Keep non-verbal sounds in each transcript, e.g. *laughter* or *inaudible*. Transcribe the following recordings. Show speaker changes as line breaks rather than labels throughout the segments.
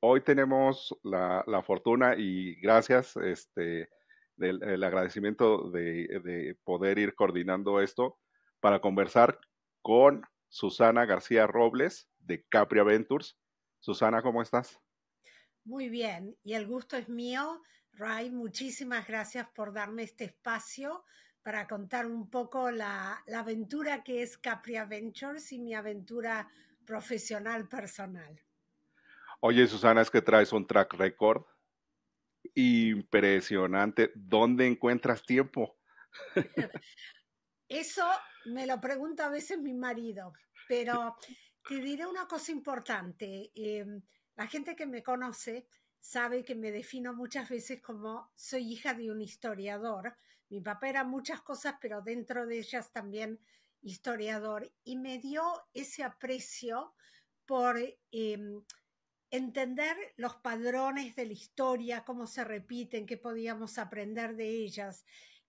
hoy tenemos la, fortuna y gracias, este, el agradecimiento de, poder ir coordinando esto para conversar con Susana García Robles de Capri Ventures. Susana, ¿cómo estás?
Muy bien, y el gusto es mío. Ray, muchísimas gracias por darme este espacio para contar un poco la, la aventura que es Capri Ventures y mi aventura profesional personal.
Oye, Susana, es que traes un track record impresionante. ¿Dónde encuentras tiempo? *laughs*
Eso me lo pregunta a veces mi marido, pero te diré una cosa importante. Em, la gente que me conoce sabe que me defino muchas veces como soy hija de un historiador. Mi papá era muchas cosas, pero dentro de ellas también historiador. Y me dio ese aprecio por... Em, entender los padrones de la historia, cómo se repiten, qué podíamos aprender de ellas.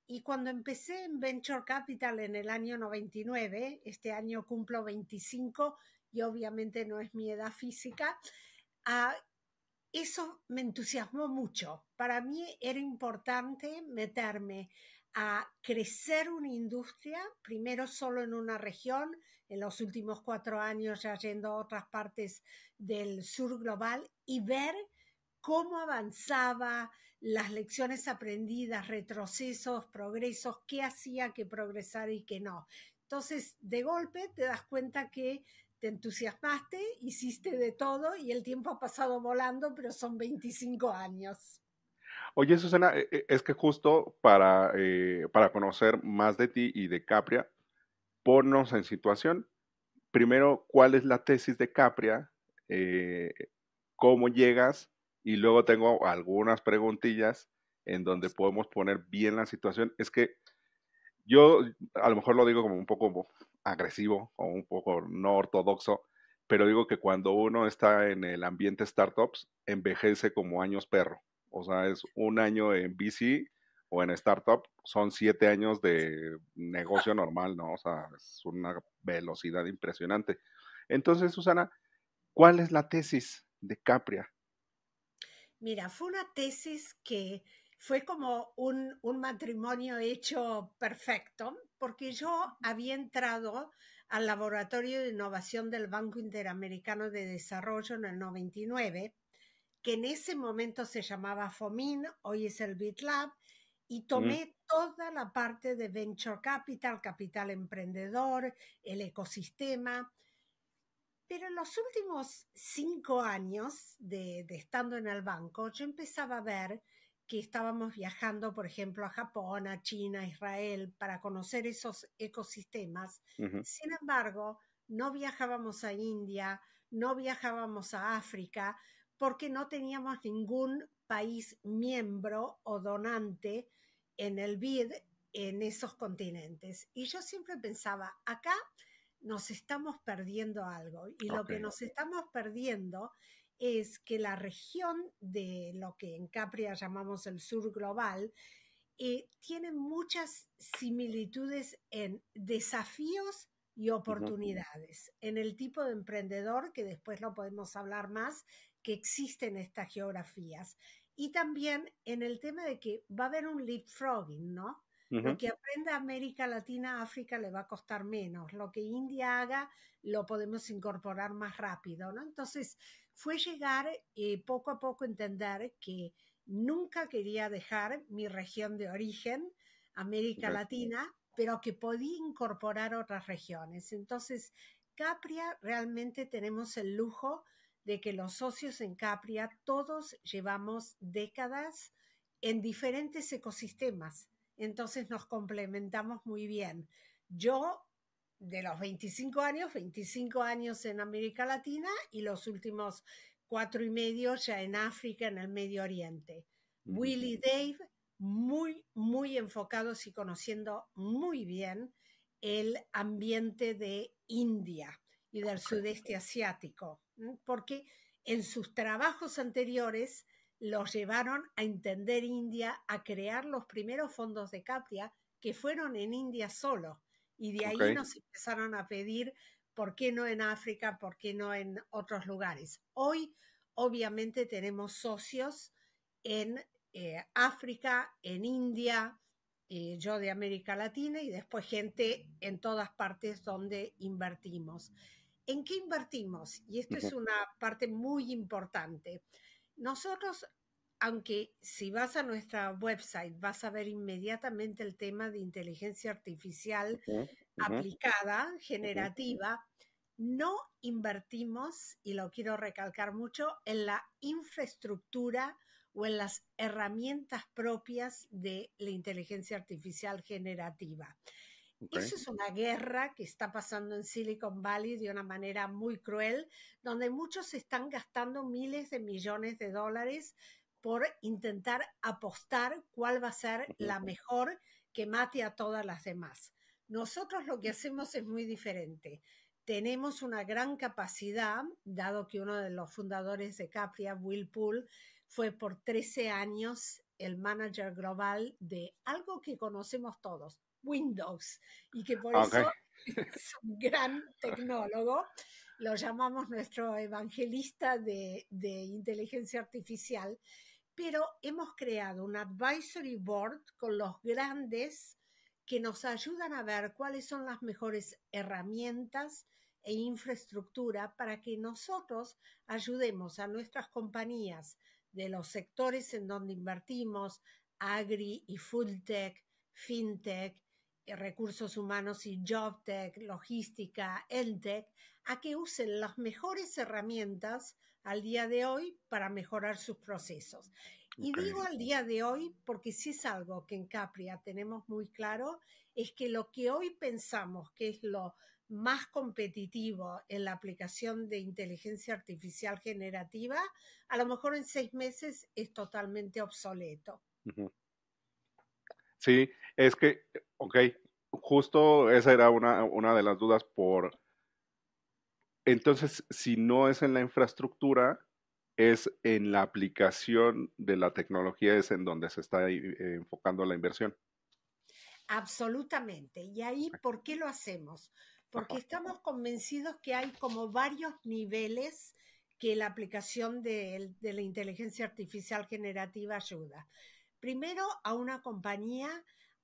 Y cuando empecé en Venture Capital en el año 99, este año cumplo 25 y obviamente no es mi edad física, ah, eso me entusiasmó mucho. Para mí era importante meterme a crecer una industria, primero solo en una región, en los últimos cuatro años ya yendo a otras partes del sur global y ver cómo avanzaba, las lecciones aprendidas, retrocesos, progresos, qué hacía que progresar y qué no. Entonces, de golpe te das cuenta que te entusiasmaste, hiciste de todo y el tiempo ha pasado volando, pero son 25 años.
Oye, Susana, e, e, es que justo para, eh, para conocer más de ti y de Capria, ponnos en situación. Primero, ¿cuál es la tesis de Capria? Eh, ¿Cómo llegas? Y luego tengo algunas preguntillas en donde podemos poner bien la situación. Es que yo a lo mejor lo digo como un poco agresivo o un poco no ortodoxo, pero digo que cuando uno está en el ambiente startups, envejece como años perro. O sea, es un año en VC o en startup son siete años de negocio normal, ¿no? O sea, es una velocidad impresionante. Entonces, Susana, ¿cuál es la tesis de Capria?
Mira, fue una tesis que fue como un, un matrimonio hecho perfecto, porque yo había entrado al Laboratorio de Innovación del Banco Interamericano de Desarrollo en el 99, que en ese momento se llamaba FOMIN, hoy es el BitLab, y tomé toda la parte de venture capital, capital emprendedor, el ecosistema. Pero en los últimos cinco años de, estando en el banco, yo empezaba a ver que estábamos viajando, por ejemplo, a Japón, a China, a Israel, para conocer esos ecosistemas. Sin embargo, no viajábamos a India, no viajábamos a África, porque no teníamos ningún país miembro o donante en el BID en esos continentes. Y yo siempre pensaba, acá nos estamos perdiendo algo y lo que nos estamos perdiendo es que la región de lo que en Capria llamamos el sur global eh, tiene muchas similitudes en desafíos y oportunidades, en el tipo de emprendedor, que después lo podemos hablar más, que existe en estas geografías. Y también en el tema de que va a haber un leapfrogging, ¿no? Lo que aprenda América Latina, África le va a costar menos. Lo que India haga lo podemos incorporar más rápido, ¿no? Entonces fue llegar eh, poco a poco entender que nunca quería dejar mi región de origen, América Latina, pero que podía incorporar otras regiones. Entonces, Capria realmente tenemos el lujo de que los socios en Capria todos llevamos décadas en diferentes ecosistemas, entonces nos complementamos muy bien. Yo, de los 25 años, 25 años en América Latina y los últimos cuatro y medio ya en África, en el Medio Oriente. Willie Willy Dave, muy, muy enfocados y conociendo muy bien el ambiente de India y del sudeste asiático porque en sus trabajos anteriores los llevaron a entender India, a crear los primeros fondos de CAPRIA, que fueron en India solo. Y de ahí nos empezaron a pedir por qué no en África, por qué no en otros lugares. Hoy, obviamente, tenemos socios en eh, África, en India, eh, yo de América Latina y después gente en todas partes donde invertimos. ¿En qué invertimos? Y esto es una parte muy importante. Nosotros, aunque si vas a nuestra website vas a ver inmediatamente el tema de inteligencia artificial aplicada, generativa, no invertimos, y lo quiero recalcar mucho, en la infraestructura o en las herramientas propias de la inteligencia artificial generativa. Eso es una guerra que está pasando en Silicon Valley de una manera muy cruel, donde muchos están gastando miles de millones de dólares por intentar apostar cuál va a ser la mejor que mate a todas las demás. Nosotros lo que mm. hacemos es muy diferente. Tenemos una gran capacidad, dado que uno de los fundadores de Capria, Will Poole, fue por 13 años el manager global de algo que conocemos todos, Windows y que por ah, eso *laughs* es un gran tecnólogo. Lo llamamos nuestro evangelista de, de inteligencia artificial, pero hemos creado un advisory board con los grandes que nos ayudan a ver cuáles son las mejores herramientas e infraestructura para que nosotros ayudemos a nuestras compañías de los sectores en donde invertimos, agri y full tech, fintech, eh, recursos humanos y JobTech, logística, tech, a que usen las mejores herramientas al día de hoy para mejorar sus procesos. Y digo al día de hoy porque si es algo que en Capria tenemos muy claro, es que lo que hoy pensamos que es lo más competitivo en la aplicación de inteligencia artificial generativa, a lo mejor en seis meses es totalmente obsoleto.
Sí, es que, ok, justo esa era una, de las dudas por... Entonces, si no es en la infraestructura, es en la aplicación de la tecnología, es en donde se está eh, enfocando la inversión.
Absolutamente. ¿Y ahí por qué lo hacemos? Porque estamos convencidos que hay como varios niveles que la aplicación de, la inteligencia artificial generativa ayuda. Primero, a una compañía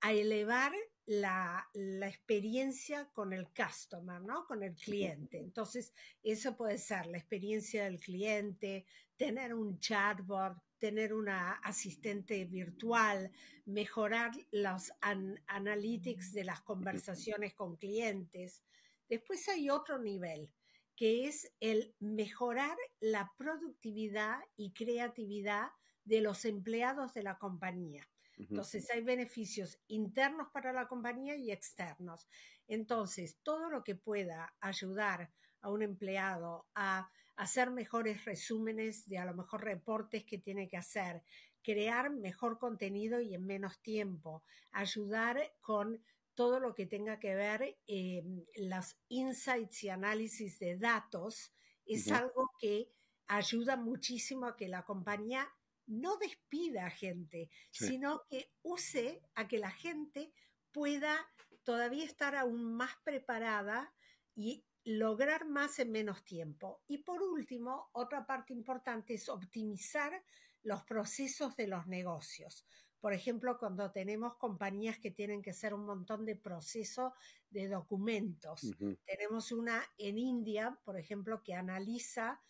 a elevar la, experiencia con el customer, Con el cliente. Entonces, eso puede ser la experiencia del cliente, tener un chatbot, tener una asistente virtual, mejorar los analytics de las conversaciones con clientes. Después hay otro nivel, que es el mejorar la productividad y creatividad de los empleados de la compañía. Entonces, hay beneficios internos para la compañía y externos. Entonces, todo lo que pueda ayudar a un empleado a hacer mejores resúmenes de a lo mejor reportes que tiene que hacer, crear mejor contenido y en menos tiempo, ayudar con todo lo que tenga que ver eh, los insights y análisis de datos, es algo que ayuda muchísimo a que la compañía no despida a gente, sino que use a que la gente pueda todavía estar aún más preparada y lograr más en menos tiempo. Y por último, otra parte importante es optimizar los procesos de los negocios. Por ejemplo, cuando tenemos compañías que tienen que hacer un montón de procesos de documentos. Tenemos una en India, por ejemplo, que analiza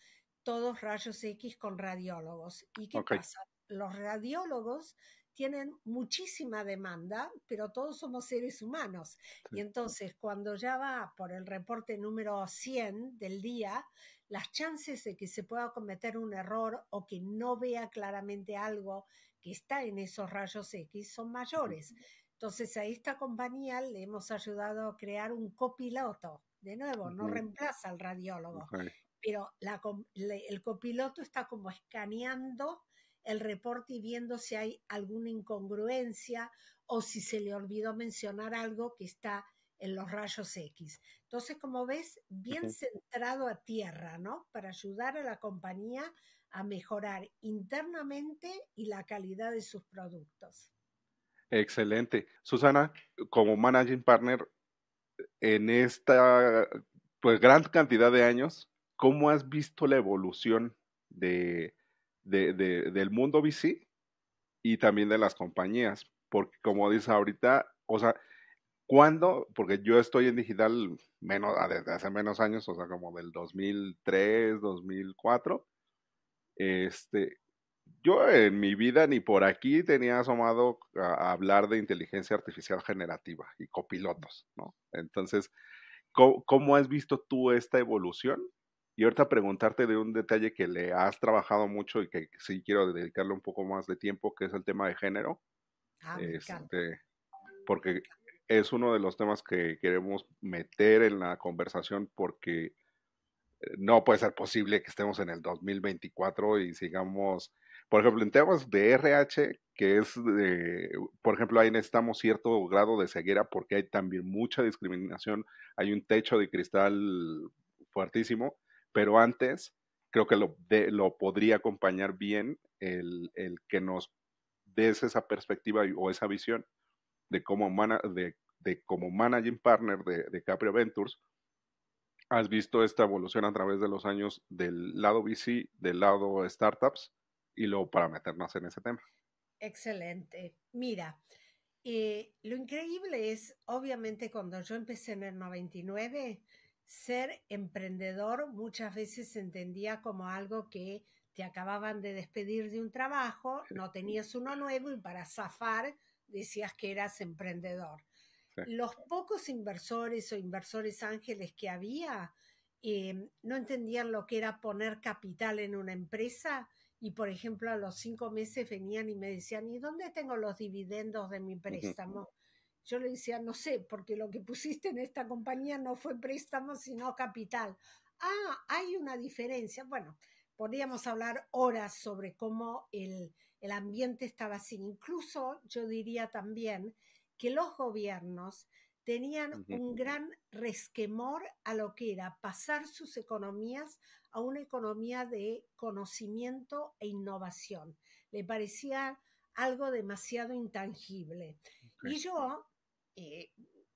todos rayos X con radiólogos. ¿Y qué pasa? Los radiólogos tienen muchísima demanda, pero todos somos seres humanos. Y entonces, cuando ya va por el reporte número 100 del día, las chances de que se pueda cometer un error o que no vea claramente algo que está en esos rayos X son mayores. Entonces, a esta compañía le hemos ayudado a crear un copiloto. De nuevo, no reemplaza al radiólogo pero el copiloto está como escaneando el reporte y viendo si hay alguna incongruencia o si se le olvidó mencionar algo que está en los rayos X. Entonces, como ves, bien centrado a tierra, ¿no? Para ayudar a la compañía a mejorar internamente y la calidad de sus productos.
Excelente. Susana, como managing partner, en esta pues gran cantidad de años, ¿cómo has visto la evolución del mundo VC y también de las compañías? Porque como dices ahorita, o sea, ¿cuándo? Porque yo estoy en digital menos, ah, desde hace menos años, o sea, como del 2003, 2004. Este, yo en mi vida ni por aquí tenía asomado a, hablar de inteligencia artificial generativa y copilotos, ¿no? Entonces, ¿cómo has visto tú esta evolución y ahorita preguntarte de un detalle que le has trabajado mucho y que sí quiero dedicarle un poco más de tiempo, que es el tema de género. Ah, este, porque es uno de los temas que queremos meter en la conversación porque eh, no puede ser posible que estemos en el 2024 y sigamos, por ejemplo, en temas de RH, que es, de, por ejemplo, ahí necesitamos cierto grado de ceguera porque hay también mucha discriminación, hay un techo de cristal fuertísimo pero antes creo que lo, lo podría acompañar bien el, que nos des esa perspectiva o esa visión de cómo de, de como managing partner de, de Ventures, has visto esta evolución a través de los años del lado VC, del lado startups, y luego para meternos en ese tema.
Excelente. Mira, eh, lo increíble es, obviamente, cuando yo empecé en el 99, ser emprendedor muchas veces se entendía como algo que te acababan de despedir de un trabajo, no tenías uno nuevo y para zafar decías que eras emprendedor. Los pocos inversores o inversores ángeles que había em, no entendían lo que era poner capital en una empresa y, por ejemplo, a los cinco meses venían y me decían, ¿y dónde tengo los dividendos de mi préstamo? Yo le decía, no sé, porque lo que pusiste en esta compañía no fue préstamo, sino capital. Ah, hay una diferencia. Bueno, podríamos hablar horas sobre cómo el, ambiente estaba así. Incluso yo diría también que los gobiernos tenían un gran resquemor a lo que era pasar sus economías a una economía de conocimiento e innovación. Le parecía algo demasiado intangible. Y yo eh,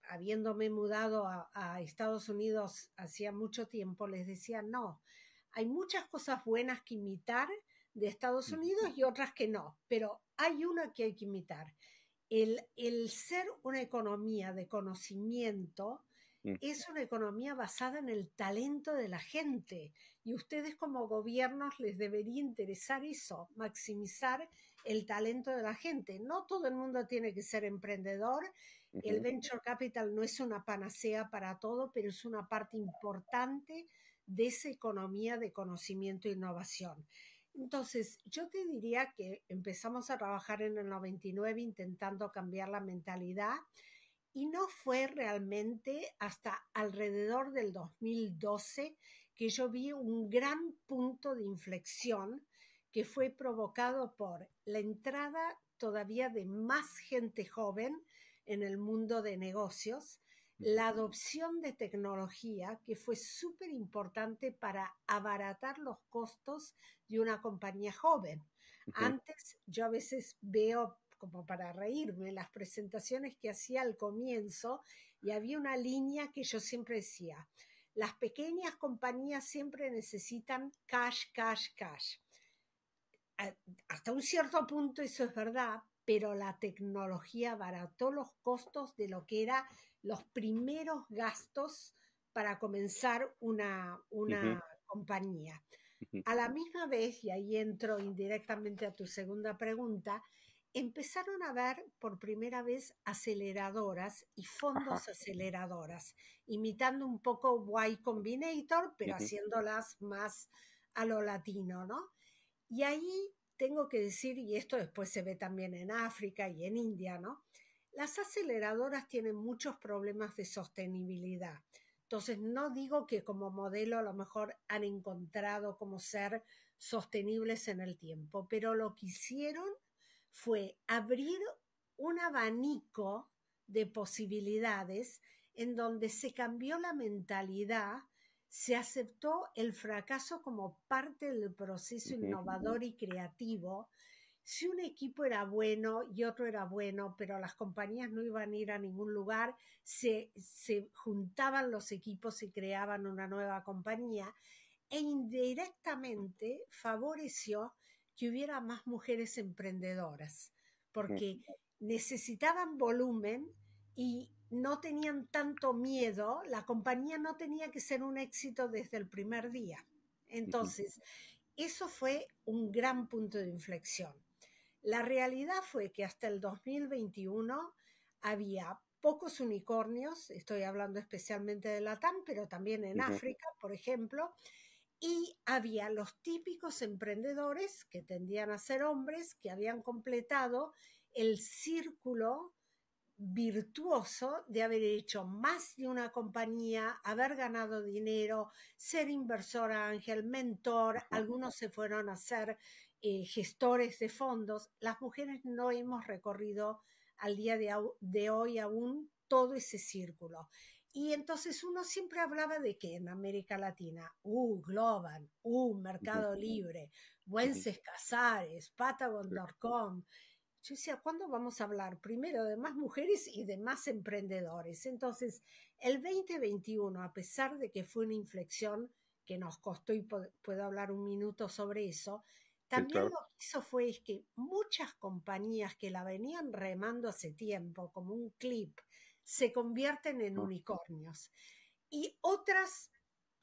habiéndome mudado a, Estados Unidos hacía mucho tiempo, les decía, no, hay muchas cosas buenas que imitar de Estados Unidos y otras que no, pero hay una que hay que imitar. El, ser una economía de conocimiento mm. es una economía basada en el talento de la gente y ustedes como gobiernos les debería interesar eso, maximizar el talento de la gente. No todo el mundo tiene que ser emprendedor
el venture
capital no es una panacea para todo, pero es una parte importante de esa economía de conocimiento e innovación. Entonces, yo te diría que empezamos a trabajar en el 99 intentando cambiar la mentalidad y no fue realmente hasta alrededor del 2012 que yo vi un gran punto de inflexión que fue provocado por la entrada todavía de más gente joven en el mundo de negocios, la adopción de tecnología, que fue súper importante para abaratar los costos de una compañía joven. Antes yo a veces veo como para reírme, las presentaciones que hacía al comienzo y había una línea que yo siempre decía, las pequeñas compañías siempre necesitan cash, cash, cash. Hasta un cierto punto eso es verdad, pero la tecnología barató los costos de lo que eran los primeros gastos para comenzar una, una compañía. A la misma vez, y ahí entro indirectamente a tu segunda pregunta, empezaron a ver por primera vez aceleradoras y fondos aceleradoras, imitando un poco Y Combinator, pero haciéndolas más a lo latino, ¿no? Y ahí tengo que decir, y esto después se ve también en África y en India, ¿no? Las aceleradoras tienen muchos problemas de sostenibilidad. Entonces, no digo que como modelo a lo mejor han encontrado cómo ser sostenibles en el tiempo, pero lo que hicieron fue abrir un abanico de posibilidades en donde se cambió la mentalidad se aceptó el fracaso como parte del proceso innovador y creativo. Si un equipo era bueno y otro era bueno, pero las compañías no iban a ir a ningún lugar, se, juntaban los equipos y creaban una nueva compañía e indirectamente favoreció que hubiera más mujeres emprendedoras, porque necesitaban volumen y no tenían tanto miedo, la compañía no tenía que ser un éxito desde el primer día. Entonces, eso fue un gran punto de inflexión. La realidad fue que hasta el 2021 había pocos unicornios, estoy hablando especialmente de Latam, pero también en África, por ejemplo, y había los típicos emprendedores que tendían a ser hombres que habían completado el círculo virtuoso de haber hecho más de una compañía, haber ganado dinero, ser inversor ángel, mentor, algunos se fueron a ser eh, gestores de fondos. Las mujeres no hemos recorrido al día de, hoy aún todo ese círculo. Y entonces uno siempre hablaba de que en América Latina, uh, Global, uh, Mercado Libre, Buences Casares, Patagon.com, yo decía, ¿cuándo vamos a hablar? Primero de más mujeres y de más emprendedores. Entonces, el 2021, a pesar de que fue una inflexión que nos costó y puedo hablar un minuto sobre eso, también lo que hizo fue es que muchas compañías que la venían remando hace tiempo, como un clip, se convierten en unicornios. Y otras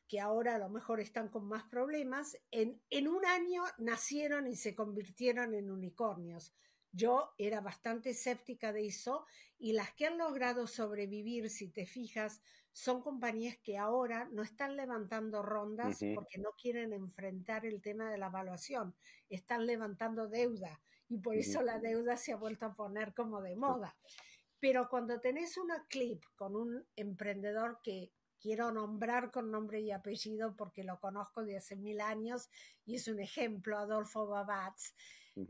que ahora a lo mejor están con más problemas, en, en un año nacieron y se convirtieron en unicornios. Yo era bastante escéptica de eso y las que han logrado sobrevivir, si te fijas, son compañías que ahora no están levantando rondas porque no quieren enfrentar el tema de la evaluación, están levantando deuda y por eso la deuda se ha vuelto a poner como de moda. Pero cuando tenés una clip con un emprendedor que quiero nombrar con nombre y apellido porque lo conozco de hace mil años y es un ejemplo, Adolfo Babatz,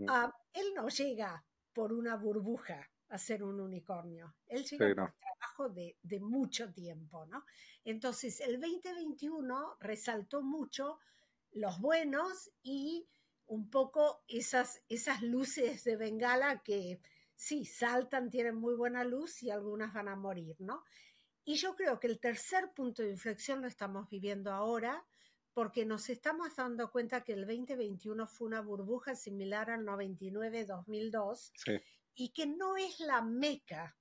Ah, él no llega por una burbuja a ser un unicornio, él llega por trabajo de, mucho tiempo, ¿no? Entonces, el 2021 resaltó mucho los buenos y un poco esas, esas luces de Bengala que sí, saltan, tienen muy buena luz y algunas van a morir, ¿no? Y yo creo que el tercer punto de inflexión lo estamos viviendo ahora, porque nos estamos dando cuenta que el 2021 fue una burbuja similar al 99-2002 y que no es la meca,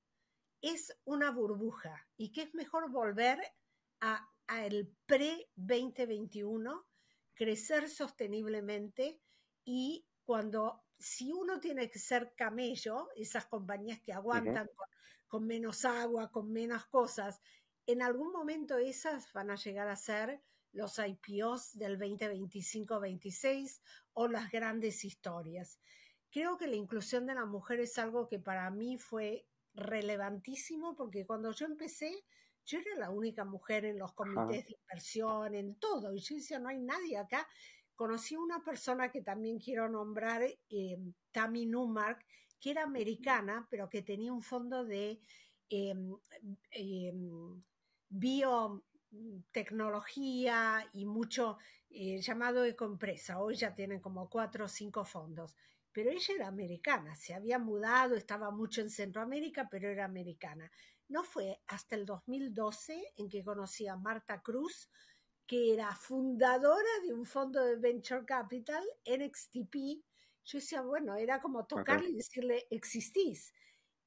es una burbuja y que es mejor volver a, el pre-2021, crecer sosteniblemente y cuando si uno tiene que ser camello, esas compañías que aguantan con menos agua, con menos cosas, en algún momento esas van a llegar a ser los IPOs del 2025-26 o las grandes historias. Creo que la inclusión de la mujer es algo que para mí fue relevantísimo porque cuando yo empecé, yo era la única mujer en los comités de inversión, en todo, y yo decía, no hay nadie acá. Conocí a una persona que también quiero nombrar, eh, Tammy Newmark, que era americana, pero que tenía un fondo de em, em, bio Mm, tecnología y mucho eh, llamado de compresa Hoy ya tienen como cuatro o cinco fondos. Pero ella era americana, se había mudado, estaba mucho en Centroamérica, pero era americana. No fue hasta el 2012 en que conocí a Marta Cruz, que era fundadora de un fondo de Venture Capital, NXTP. Yo decía, bueno, era como tocarle y decirle, existís.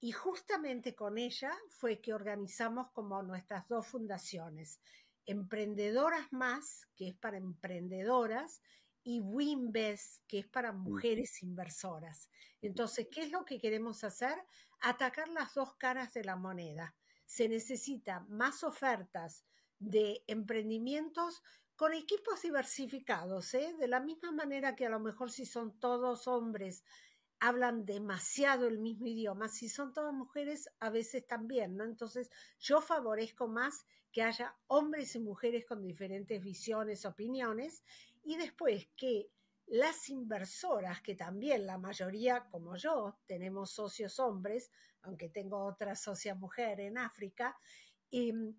Y justamente con ella fue que organizamos como nuestras dos fundaciones, Emprendedoras Más, que es para emprendedoras, y Winbest, que es para mujeres inversoras. Entonces, ¿qué es lo que queremos hacer? Atacar las dos caras de la moneda. Se necesita más ofertas de emprendimientos con equipos diversificados, ¿eh? de la misma manera que a lo mejor si son todos hombres hablan demasiado el mismo idioma. Si son todas mujeres, a veces también, ¿no? Entonces, yo favorezco más que haya hombres y mujeres con diferentes visiones, opiniones, y después que las inversoras, que también la mayoría, como yo, tenemos socios hombres, aunque tengo otra socia mujer en África, em,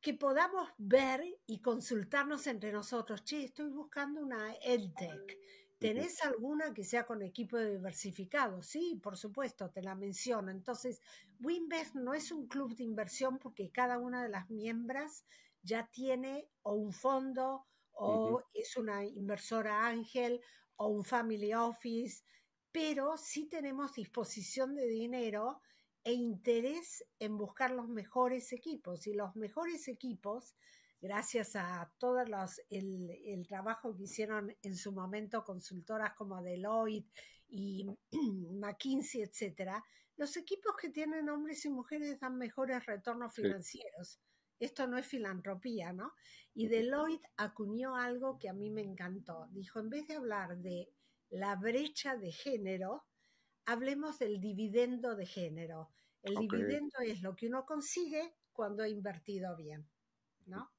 que podamos ver y consultarnos entre nosotros, che, estoy buscando una EdTech ¿Tenés alguna que sea con equipo diversificado? Sí, por supuesto, te la menciono. Entonces, Winvest no es un club de inversión porque cada una de las miembros ya tiene o un fondo o es una inversora ángel o un family office, pero sí tenemos disposición de dinero e interés en buscar los mejores equipos. Y los mejores equipos gracias a todo el, trabajo que hicieron en su momento consultoras como Deloitte y *clears throat* McKinsey, etcétera, los equipos que tienen hombres y mujeres dan mejores retornos financieros. Esto no es filantropía, ¿no? Y Deloitte acuñó algo que a mí me encantó. Dijo, en vez de hablar de la brecha de género, hablemos del dividendo de género. El dividendo es lo que uno consigue cuando ha invertido bien, ¿no?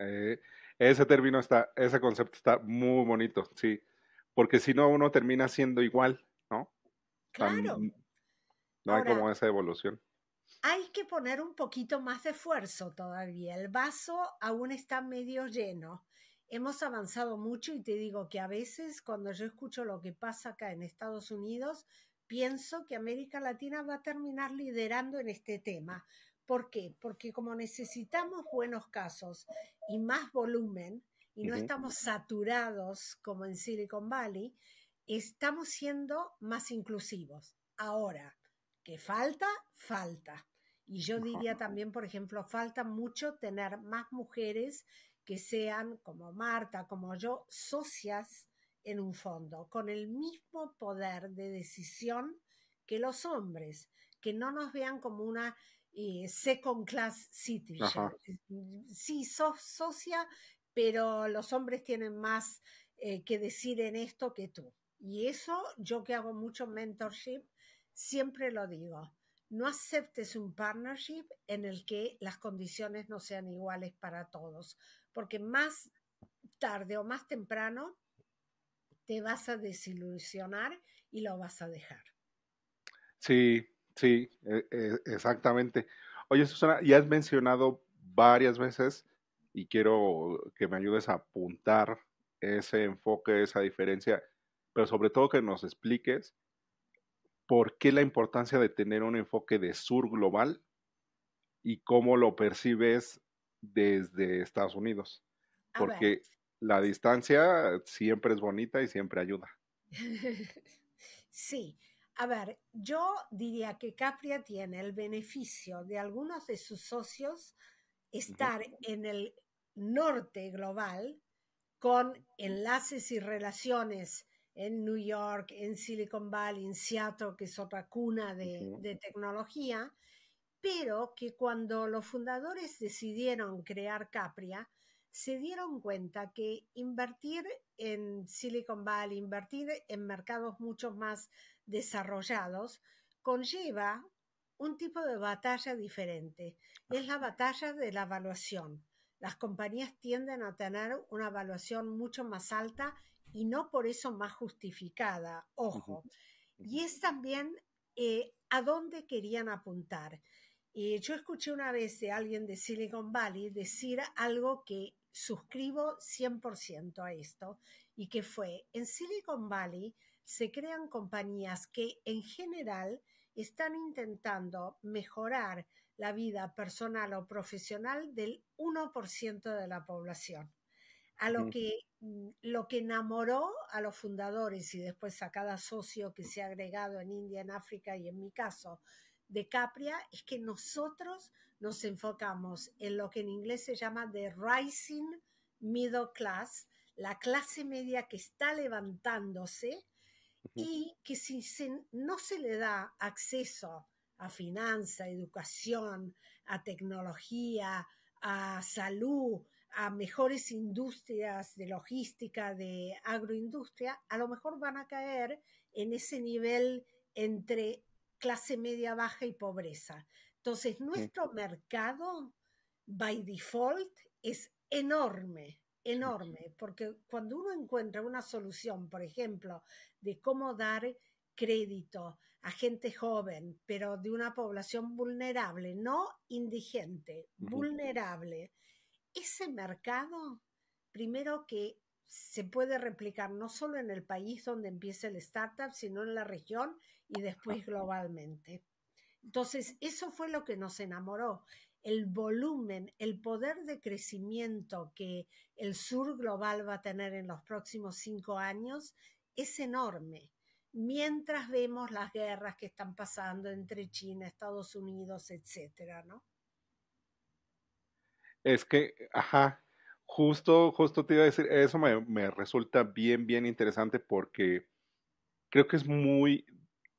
Eh, ese término está, ese concepto está muy bonito, sí. Porque si no, uno termina siendo igual, ¿no?
Claro. no hay como
esa evolución.
Hay que poner un poquito más de esfuerzo todavía. El vaso aún está medio lleno. Hemos avanzado mucho y te digo que a veces cuando yo escucho lo que pasa acá en Estados Unidos, pienso que América Latina va a terminar liderando en este tema. ¿Por qué? Porque como necesitamos buenos casos y más volumen, y no estamos saturados como en Silicon Valley, estamos siendo más inclusivos. Ahora, que falta, falta. Y yo diría también, por ejemplo, falta mucho tener más mujeres que sean, como Marta, como yo, socias en un fondo, con el mismo poder de decisión que los hombres, que no nos vean como una eh, second class city mm, Sí, sos socia, pero los hombres tienen más eh, que decir en esto que tú. Y eso yo que hago mucho mentorship, siempre lo digo. No aceptes un partnership en el que las condiciones no sean iguales para todos, porque más tarde o más temprano te vas a desilusionar y lo vas a dejar.
Sí, Sí, e, e, exactamente. Oye, Susana, ya has mencionado varias veces y quiero que me ayudes a apuntar ese enfoque, esa diferencia, pero sobre todo que nos expliques por qué la importancia de tener un enfoque de sur global y cómo lo percibes desde Estados Unidos. Ah, porque la distancia siempre es bonita y siempre ayuda.
*laughs* Sí, a ver, yo diría que Capria tiene el beneficio de algunos de sus socios estar en el norte global con enlaces y relaciones en New York, en Silicon Valley, en Seattle, que es otra cuna de, de tecnología, pero que cuando los fundadores decidieron crear Capria, se dieron cuenta que invertir en Silicon Valley, invertir en mercados mucho más desarrollados, conlleva un tipo de batalla diferente, es la batalla de la evaluación. Las compañías tienden a tener una evaluación mucho más alta y no por eso más justificada, ojo. Y es también eh, a dónde querían apuntar. Y yo escuché una vez de alguien de Silicon Valley decir algo que suscribo 100% a esto, y que fue, en Silicon Valley se crean compañías que en general están intentando mejorar la vida personal o profesional del 1% de la población. A lo que, mm, lo que enamoró a los fundadores y después a cada socio que se ha agregado en India, en África y en mi caso, de Capria es que nosotros nos enfocamos en lo que en inglés se llama the rising middle class, la clase media que está levantándose y que si se, no se le da acceso a finanza, educación, a tecnología, a salud, a mejores industrias de logística, de agroindustria, a lo mejor van a caer en ese nivel entre clase media baja y pobreza. Entonces, nuestro mercado, by default, es enorme enorme, porque cuando uno encuentra una solución, por ejemplo, de cómo dar crédito a gente joven, pero de una población vulnerable, no indigente, vulnerable, ese mercado, primero que se puede replicar no solo en el país donde empieza el startup, sino en la región y después globalmente. Entonces, eso fue lo que nos enamoró el volumen, el poder de crecimiento que el sur global va a tener en los próximos cinco años es enorme. Mientras vemos las guerras que están pasando entre China, Estados Unidos, etcétera, ¿no?
Es que, ajá, justo, justo te iba a decir, eso me, me resulta bien, bien interesante porque creo que es muy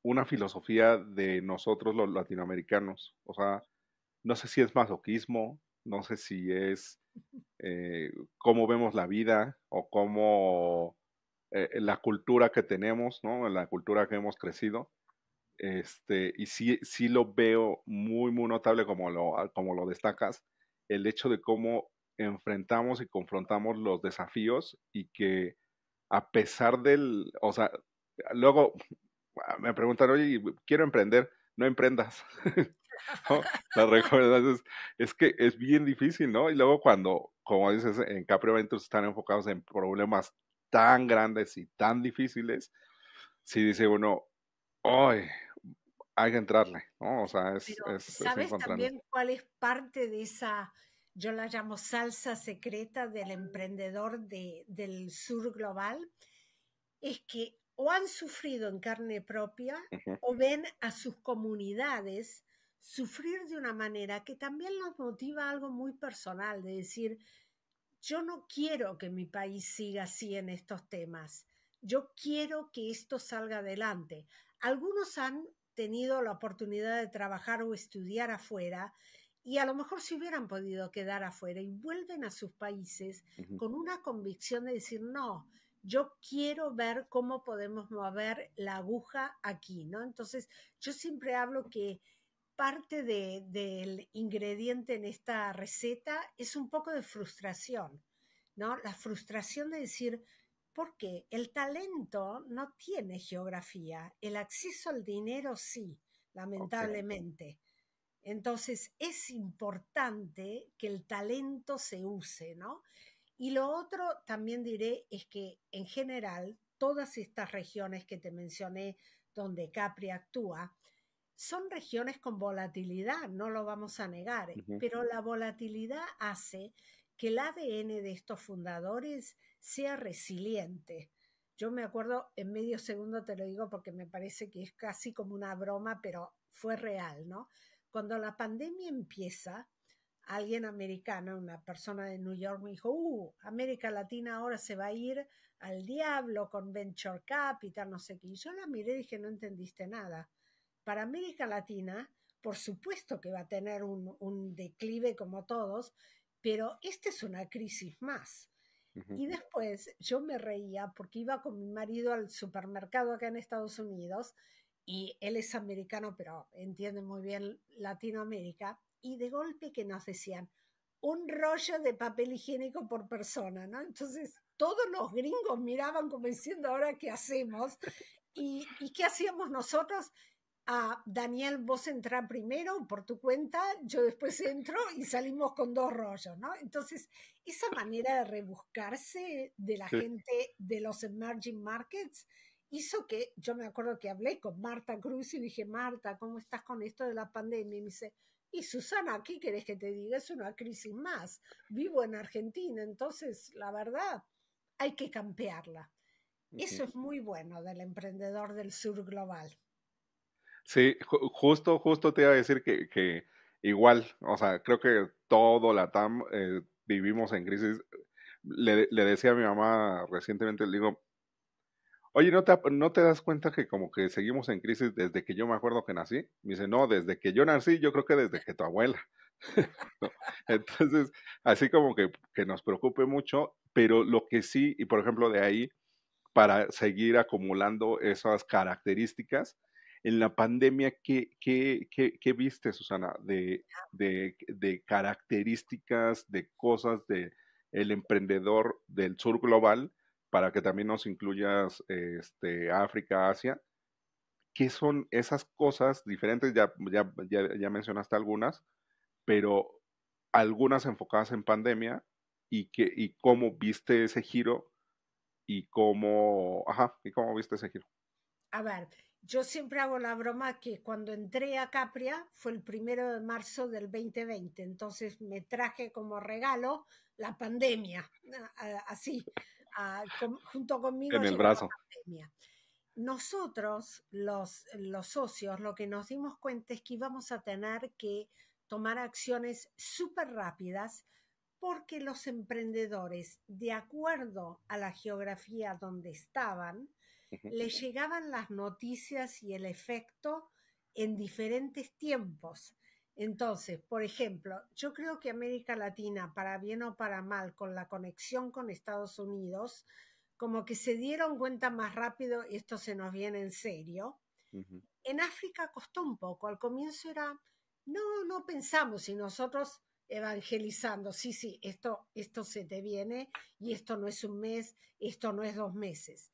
una filosofía de nosotros los latinoamericanos. O sea, no sé si es masoquismo, no sé si es eh, cómo vemos la vida o cómo eh, la cultura que tenemos, ¿no? La cultura que hemos crecido. Este, y sí, lo veo muy, muy notable como lo, ah, como lo destacas, el hecho de cómo enfrentamos y confrontamos los desafíos y que a pesar del, o sea, luego ah, me preguntan, oye, quiero emprender, no emprendas. *laughs* La es, que es bien difícil, ¿no? Y luego cuando, como dices, en Capri Ventures están enfocados en problemas tan grandes y tan difíciles, si dice uno, ¡ay! Hay que entrarle, ¿no? O sea, es... es ¿Sabes también
cuál es parte de esa yo la llamo salsa secreta del emprendedor de, del sur global, es que o han sufrido en carne propia o ven a sus comunidades sufrir de una manera que también nos motiva algo muy personal, de decir, yo no quiero que mi país siga así en estos temas, yo quiero que esto salga adelante. Algunos han tenido la oportunidad de trabajar o estudiar afuera y a lo mejor se hubieran podido quedar afuera y vuelven a sus países con una convicción de decir, no, yo quiero ver cómo podemos mover la aguja aquí, ¿no? Entonces, yo siempre hablo que parte del ingrediente en esta receta es un poco de frustración, ¿no? La frustración de decir, ¿por qué? El talento no tiene geografía, el acceso al dinero sí, lamentablemente. Entonces es importante que el talento se use, ¿no? Y lo otro también diré es que en general todas estas regiones que te mencioné donde Capri actúa, son regiones con volatilidad, no lo vamos a negar, eh, pero la volatilidad hace que el ADN de estos fundadores sea resiliente. Yo me acuerdo, en medio segundo te lo digo porque me parece que es casi como una broma, pero fue real, ¿no? Cuando la pandemia empieza, alguien americano, una persona de New York, me dijo, uh, América Latina ahora se va a ir al diablo con Venture Capital, no sé qué. Y yo la miré y dije, no entendiste nada. Para América Latina, por supuesto que va a tener un, declive como todos, pero esta es una crisis más. Y después yo me reía porque iba con mi marido al supermercado acá en Estados Unidos y él es americano, pero entiende muy bien Latinoamérica, y de golpe que nos decían un rollo de papel higiénico por persona, ¿no? Entonces todos los gringos miraban como diciendo ahora qué hacemos y, y qué hacíamos nosotros Daniel, vos entras primero por tu cuenta, yo después entro y salimos con dos rollos, ¿no? Entonces, esa manera de rebuscarse de la gente de los emerging markets hizo que, yo me acuerdo que hablé con Marta Cruz y dije, Marta, ¿cómo estás con esto de la pandemia? Y me dice, y Susana, ¿qué querés que te diga? Es una crisis más. Vivo en Argentina, entonces, la verdad, hay que campearla. Eso es muy bueno del emprendedor del sur global.
Sí, justo, justo te iba a decir que, que, igual, o sea, creo que todo la TAM eh, vivimos en crisis. Le, le, decía a mi mamá recientemente, le digo, oye, ¿no te, ¿no te das cuenta que como que seguimos en crisis desde que yo me acuerdo que nací? Me dice, no, desde que yo nací, yo creo que desde que tu abuela. *laughs* Entonces, así como que, que nos preocupe mucho, pero lo que sí, y por ejemplo de ahí, para seguir acumulando esas características, en la pandemia, ¿qué, viste, Susana, de, características, de cosas del el emprendedor del sur global, para que también nos incluyas este, África, Asia? ¿Qué son esas cosas diferentes? Ya, ya, ya, mencionaste algunas, pero algunas enfocadas en pandemia y, que, y cómo viste ese giro y cómo, ajá, y cómo viste ese giro.
A ver, yo siempre hago la broma que cuando entré a Capria fue el primero de marzo del 2020, entonces me traje como regalo la pandemia, así, junto conmigo. En el brazo. Nosotros, los, los socios, lo que nos dimos cuenta es que íbamos a tener que tomar acciones súper rápidas porque los emprendedores, de acuerdo a la geografía donde estaban, le llegaban las noticias y el efecto en diferentes tiempos. Entonces, por ejemplo, yo creo que América Latina, para bien o para mal, con la conexión con Estados Unidos, como que se dieron cuenta más rápido, esto se nos viene en serio. En África costó un poco, al comienzo era, no, no pensamos, y nosotros evangelizando, sí, sí, esto, esto se te viene, y esto no es un mes, esto no es dos meses.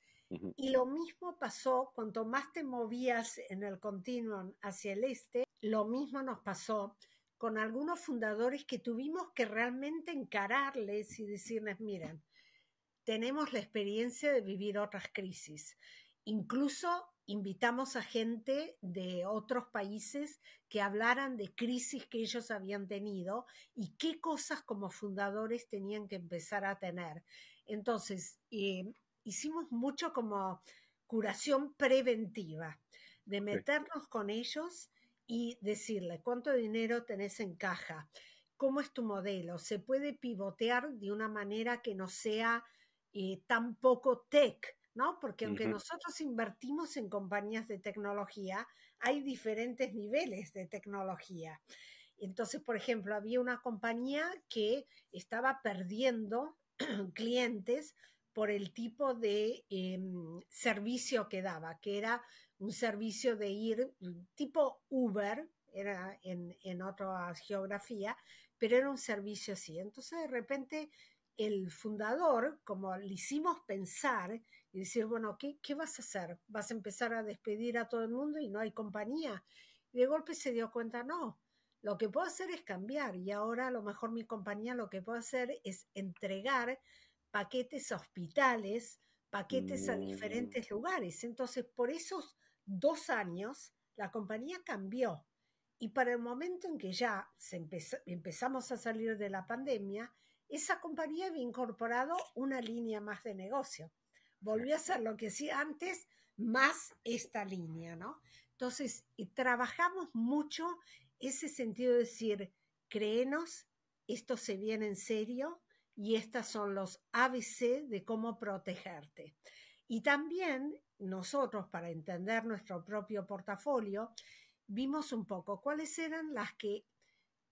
Y lo mismo pasó, cuanto más te movías en el continuum hacia el este, lo mismo nos pasó con algunos fundadores que tuvimos que realmente encararles y decirles, miren, tenemos la experiencia de vivir otras crisis. Incluso invitamos a gente de otros países que hablaran de crisis que ellos habían tenido y qué cosas como fundadores tenían que empezar a tener. Entonces, eh, hicimos mucho como curación preventiva, de meternos con ellos y decirle cuánto dinero tenés en caja, cómo es tu modelo, se puede pivotear de una manera que no sea eh, tan poco tech, ¿no? Porque aunque nosotros invertimos en compañías de tecnología, hay diferentes niveles de tecnología. Entonces, por ejemplo, había una compañía que estaba perdiendo *clears throat* clientes por el tipo de em, servicio que daba, que era un servicio de ir mm, tipo Uber, era en, otra geografía, pero era un servicio así. Entonces de repente el fundador, como le hicimos pensar y decir, bueno, ¿qué, ¿qué vas a hacer? ¿Vas a empezar a despedir a todo el mundo y no hay compañía? de golpe se dio cuenta, no, lo que puedo hacer es cambiar y ahora a lo mejor mi compañía lo que puedo hacer es entregar paquetes a hospitales, paquetes a mm. diferentes lugares. Entonces, por esos dos años, la compañía cambió. Y para el momento en que ya empezamos a salir de la pandemia, esa compañía había incorporado una línea más de negocio. Volvió a ser lo que hacía antes, más esta línea, ¿no? Entonces, trabajamos mucho ese sentido de decir, créenos, esto se viene en serio, y estos son los ABC de cómo protegerte. Y también nosotros, para entender nuestro propio portafolio, vimos un poco cuáles eran las que,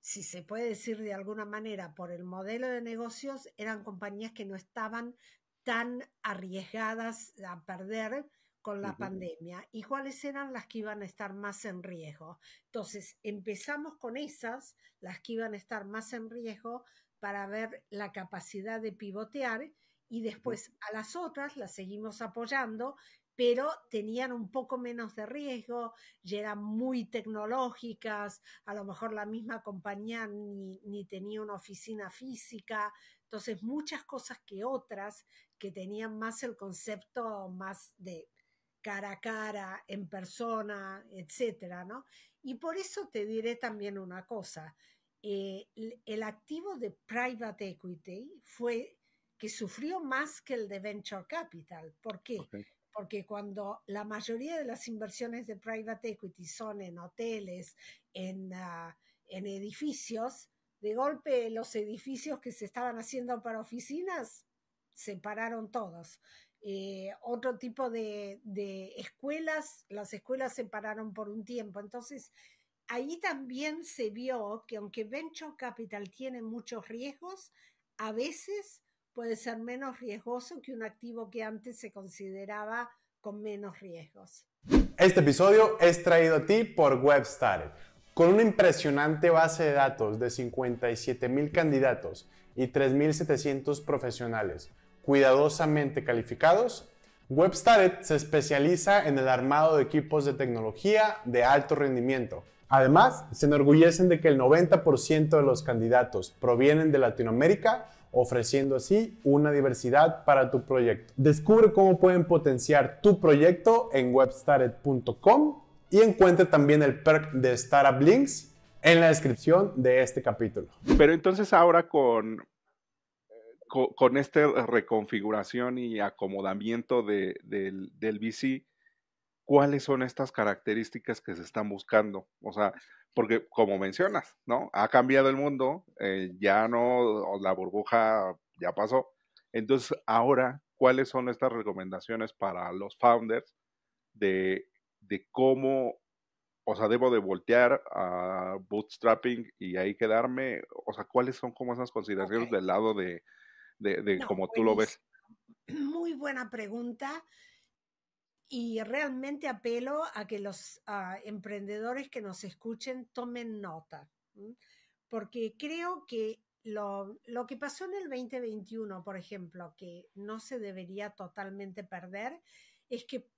si se puede decir de alguna manera, por el modelo de negocios, eran compañías que no estaban tan arriesgadas a perder con la pandemia y cuáles eran las que iban a estar más en riesgo. Entonces, empezamos con esas, las que iban a estar más en riesgo, para ver la capacidad de pivotear y después a las otras las seguimos apoyando, pero tenían un poco menos de riesgo, ya eran muy tecnológicas, a lo mejor la misma compañía ni, tenía una oficina física, entonces muchas cosas que otras que tenían más el concepto más de cara a cara, en persona, etcétera, ¿no? Y por eso te diré también una cosa, eh, el, activo de private equity fue que sufrió más que el de venture capital. ¿Por qué? Porque cuando la mayoría de las inversiones de private equity son en hoteles, en, ah, en edificios, de golpe los edificios que se estaban haciendo para oficinas se pararon todos. Eh, otro tipo de, de, escuelas, las escuelas se pararon por un tiempo. Entonces, ahí también se vio que aunque Venture Capital tiene muchos riesgos, a veces puede ser menos riesgoso que un activo que antes se consideraba con menos riesgos.
Este episodio es traído a ti por Webstar. Con una impresionante base de datos de 57.000 candidatos y 3.700 profesionales cuidadosamente calificados, Webstarted se especializa en el armado de equipos de tecnología de alto rendimiento Además, se enorgullecen de que el 90% de los candidatos provienen de Latinoamérica, ofreciendo así una diversidad para tu proyecto. Descubre cómo pueden potenciar tu proyecto en webstarted.com y encuentra también el perk de Startup Links en la descripción de este capítulo. Pero entonces ahora con, eh, esta reconfiguración y acomodamiento del, del VC, cuáles son estas características que se están buscando. O sea, porque como mencionas, ¿no? Ha cambiado el mundo, eh, ya no, la burbuja ya pasó. Entonces, ahora, ¿cuáles son estas recomendaciones para los founders de, de cómo, o sea, debo de voltear a bootstrapping y ahí quedarme? O sea, ¿cuáles son como esas consideraciones del lado de, de, como tú lo ves?
Muy buena pregunta y realmente apelo a que los ah, emprendedores que nos escuchen tomen nota, porque creo que lo, lo, que pasó en el 2021, por ejemplo, que no se debería totalmente perder, es que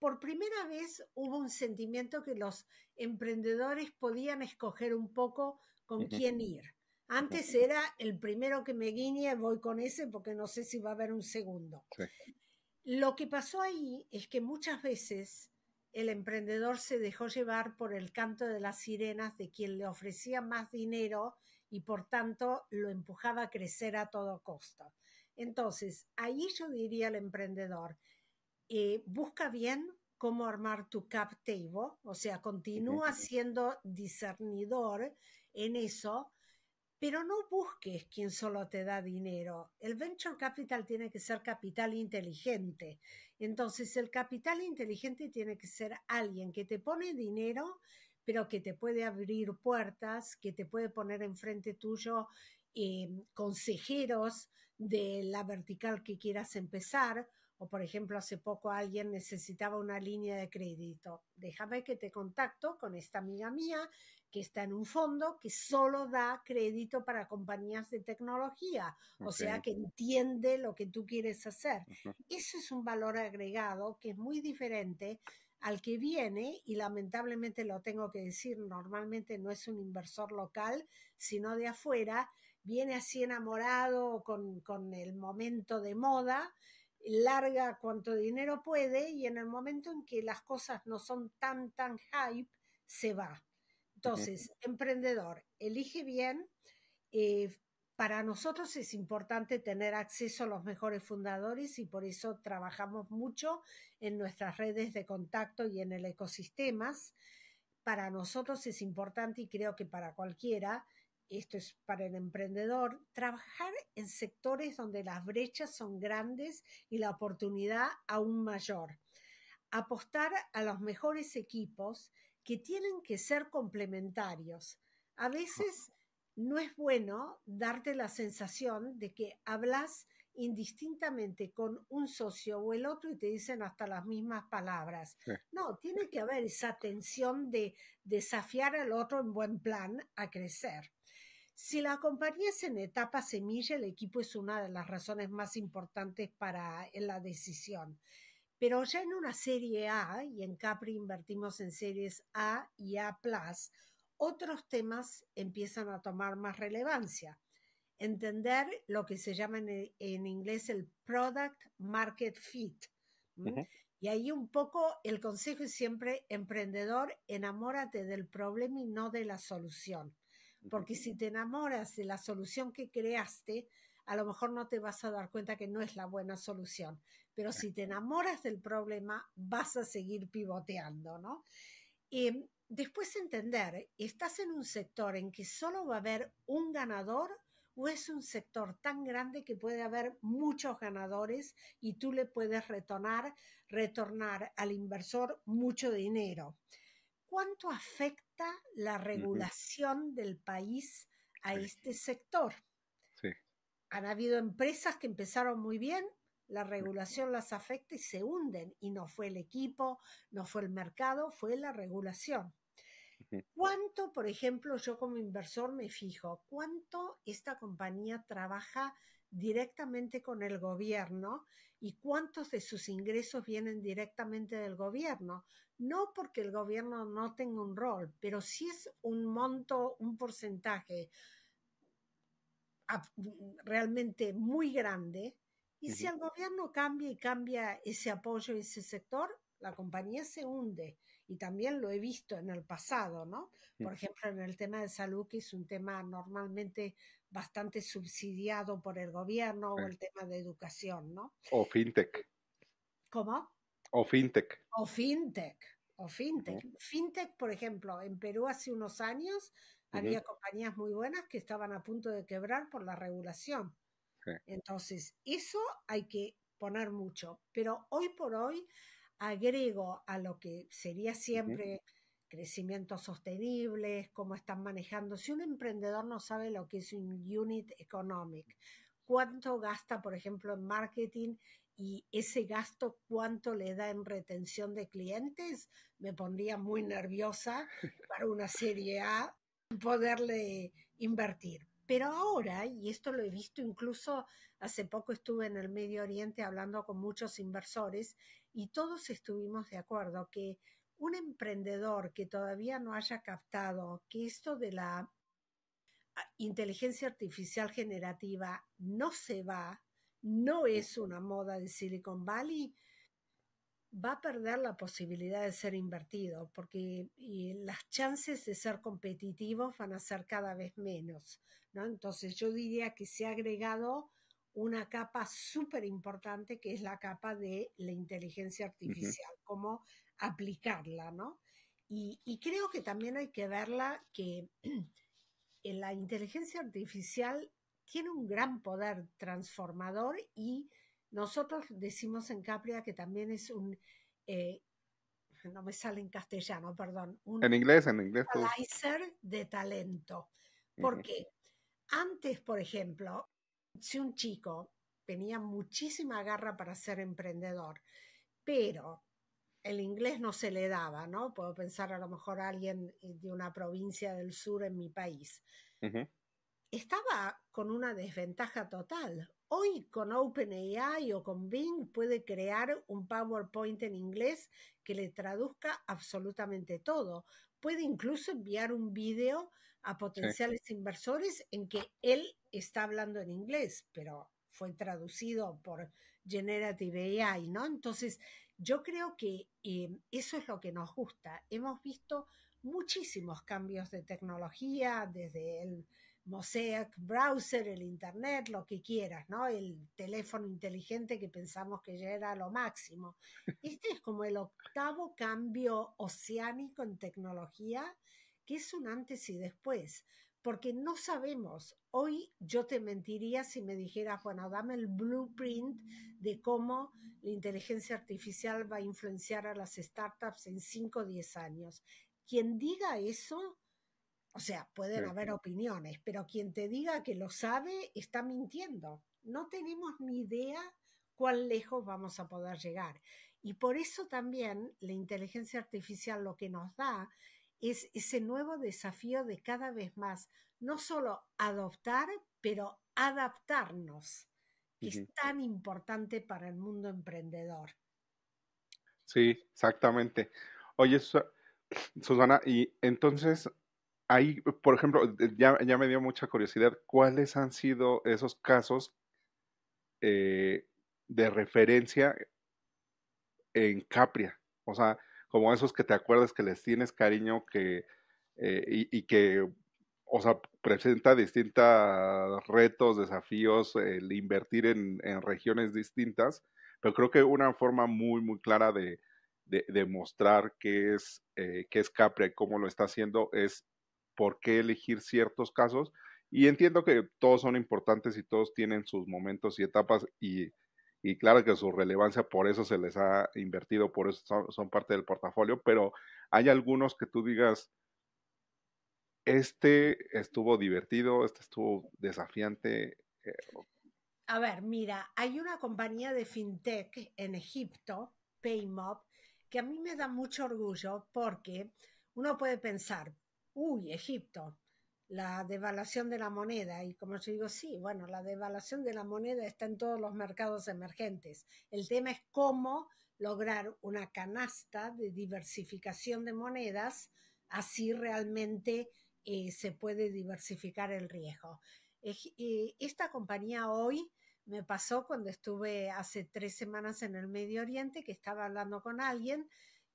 por primera vez hubo un sentimiento que los emprendedores podían escoger un poco con quién ir. Antes era el primero que me guiñe, voy con ese porque no sé si va a haber un segundo. Sí. Lo que pasó ahí es que muchas veces el emprendedor se dejó llevar por el canto de las sirenas de quien le ofrecía más dinero y por tanto lo empujaba a crecer a todo costo. Entonces, ahí yo diría al emprendedor, eh, busca bien cómo armar tu cap table, o sea, continúa siendo discernidor en eso, pero no busques quien solo te da dinero. El venture capital tiene que ser capital inteligente. Entonces, el capital inteligente tiene que ser alguien que te pone dinero, pero que te puede abrir puertas, que te puede poner enfrente tuyo eh, consejeros de la vertical que quieras empezar. O, por ejemplo, hace poco alguien necesitaba una línea de crédito. Déjame que te contacto con esta amiga mía que está en un fondo que solo da crédito para compañías de tecnología, o sea, que entiende lo que tú quieres hacer. Eso es un valor agregado que es muy diferente al que viene, y lamentablemente lo tengo que decir, normalmente no es un inversor local, sino de afuera, viene así enamorado con, con el momento de moda, larga cuanto dinero puede y en el momento en que las cosas no son tan, tan hype, se va. Entonces, emprendedor, elige bien. Eh, para nosotros es importante tener acceso a los mejores fundadores y por eso trabajamos mucho en nuestras redes de contacto y en el ecosistemas. Para nosotros es importante y creo que para cualquiera, esto es para el emprendedor, trabajar en sectores donde las brechas son grandes y la oportunidad aún mayor. Apostar a los mejores equipos que tienen que ser complementarios. A veces no es bueno darte la sensación de que hablas indistintamente con un socio o el otro y te dicen hasta las mismas palabras. No, tiene que haber esa tensión de desafiar al otro en buen plan a crecer. Si la compañía es en etapa semilla, el equipo es una de las razones más importantes para la decisión. Pero ya en una serie A, y en Capri invertimos en series A y A ⁇ otros temas empiezan a tomar más relevancia. Entender lo que se llama en, e, inglés el product market fit. Y ahí un poco el consejo es siempre, emprendedor, enamórate del problema y no de la solución. Porque si te enamoras de la solución que creaste, a lo mejor no te vas a dar cuenta que no es la buena solución pero si te enamoras del problema, vas a seguir pivoteando, ¿no? Y em, después entender, ¿estás en un sector en que solo va a haber un ganador o es un sector tan grande que puede haber muchos ganadores y tú le puedes retornar, retornar al inversor mucho dinero? ¿Cuánto afecta la regulación del país a este sector? Han habido empresas que empezaron muy bien la regulación las afecta y se hunden. Y no fue el equipo, no fue el mercado, fue la regulación. ¿Cuánto, por ejemplo, yo como inversor me fijo? ¿Cuánto esta compañía trabaja directamente con el gobierno y cuántos de sus ingresos vienen directamente del gobierno? No porque el gobierno no tenga un rol, pero si es un monto, un porcentaje ah, mm, realmente muy grande y si el gobierno cambia y cambia ese apoyo a ese sector, la compañía se hunde. Y también lo he visto en el pasado, ¿no? Mm. Por ejemplo, en el tema de salud, que es un tema normalmente bastante subsidiado por el gobierno, o el tema de educación, ¿no?
O fintech. ¿Cómo? O fintech.
O fintech. O fintech. Fintech, por ejemplo, en Perú hace unos años había compañías muy buenas que estaban a punto de quebrar por la regulación. Entonces, eso hay que poner mucho, pero hoy por hoy agrego a lo que sería siempre crecimiento sostenible, cómo están manejando. Si un emprendedor no sabe lo que es un unit economic, cuánto gasta, por ejemplo, en marketing y ese gasto cuánto le da en retención de clientes, me pondría muy nerviosa para una serie A poderle invertir. Pero ahora, y esto lo he visto incluso, hace poco estuve en el Medio Oriente hablando con muchos inversores y todos estuvimos de acuerdo que un emprendedor que todavía no haya captado que esto de la ah, inteligencia artificial generativa no se va, no es una moda de Silicon Valley, va a perder la posibilidad de ser invertido porque las chances de ser competitivos van a ser cada vez menos. ¿no? Entonces yo diría que se ha agregado una capa súper importante que es la capa de la inteligencia artificial, cómo aplicarla, ¿no? Y, creo que también hay que verla que *clears throat* la inteligencia artificial tiene un gran poder transformador y nosotros decimos en Capria que también es un, eh, no me sale en castellano, perdón, un en
inglés, en inglés,
de talento. Porque antes, por ejemplo, si un chico tenía muchísima garra para ser emprendedor, pero el inglés no se le daba, ¿no? Puedo pensar a lo mejor a alguien de una provincia del sur en mi país. Estaba con una desventaja total. Hoy con OpenAI o con Bing puede crear un PowerPoint en inglés que le traduzca absolutamente todo. Puede incluso enviar un video a potenciales inversores en que él está hablando en inglés, pero fue traducido por Generative AI, ¿no? Entonces, yo creo que em, eso es lo que nos gusta. Hemos visto muchísimos cambios de tecnología desde el Mosaic Browser, el Internet, lo que quieras, ¿no? El teléfono inteligente que pensamos que ya era lo máximo. Este es como el octavo cambio oceánico en tecnología, que es un antes y después, porque no sabemos. Hoy yo te mentiría si me dijeras, bueno, dame el blueprint de cómo la inteligencia artificial va a influenciar a las startups en 5 o 10 años. Quien diga eso o sea, pueden haber opiniones, pero quien te diga que lo sabe está mintiendo. No tenemos ni idea cuán lejos vamos a poder llegar. Y por eso también la inteligencia artificial lo que nos da es ese nuevo desafío de cada vez más, no solo adoptar, pero adaptarnos, que es tan importante para el mundo emprendedor.
Sí, exactamente. Oye, Susana, y entonces ahí, por ejemplo, eh, ya, me dio mucha curiosidad, ¿cuáles han sido esos casos eh, de referencia en Capria? O sea, como esos que te acuerdas que les tienes cariño que, eh, y, que, o sea, presenta distintos retos, desafíos, el invertir en, regiones distintas, pero creo que una forma muy, muy clara de, de, mostrar qué es, qué es Capria y cómo lo está haciendo es por qué elegir ciertos casos. Y entiendo que todos son importantes y todos tienen sus momentos y etapas y, claro que su relevancia por eso se les ha invertido, por eso son, parte del portafolio, pero hay algunos que tú digas, este estuvo divertido, este estuvo desafiante. Eh,
a ver, mira, hay una compañía de fintech en Egipto, Paymob, que a mí me da mucho orgullo porque uno puede pensar, uy, Egipto, la devaluación de la moneda. Y como yo digo, sí, bueno, la devaluación de la moneda está en todos los mercados emergentes. El tema es cómo lograr una canasta de diversificación de monedas, así realmente eh, se puede diversificar el riesgo. Eh, esta compañía hoy me pasó cuando estuve hace tres semanas en el Medio Oriente que estaba hablando con alguien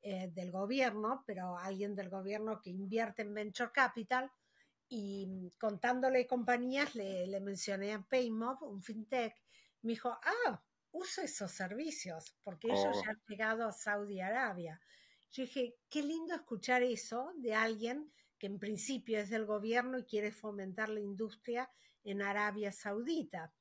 eh, del gobierno, pero alguien del gobierno que invierte en venture capital. Y mm, contándole compañías, le, mencioné a Paymob un fintech. Me dijo, ah, uso esos servicios, porque ellos oh. ya han llegado a Saudi Arabia. Yo dije, qué lindo escuchar eso de alguien que en principio es del gobierno y quiere fomentar la industria en Arabia Saudita.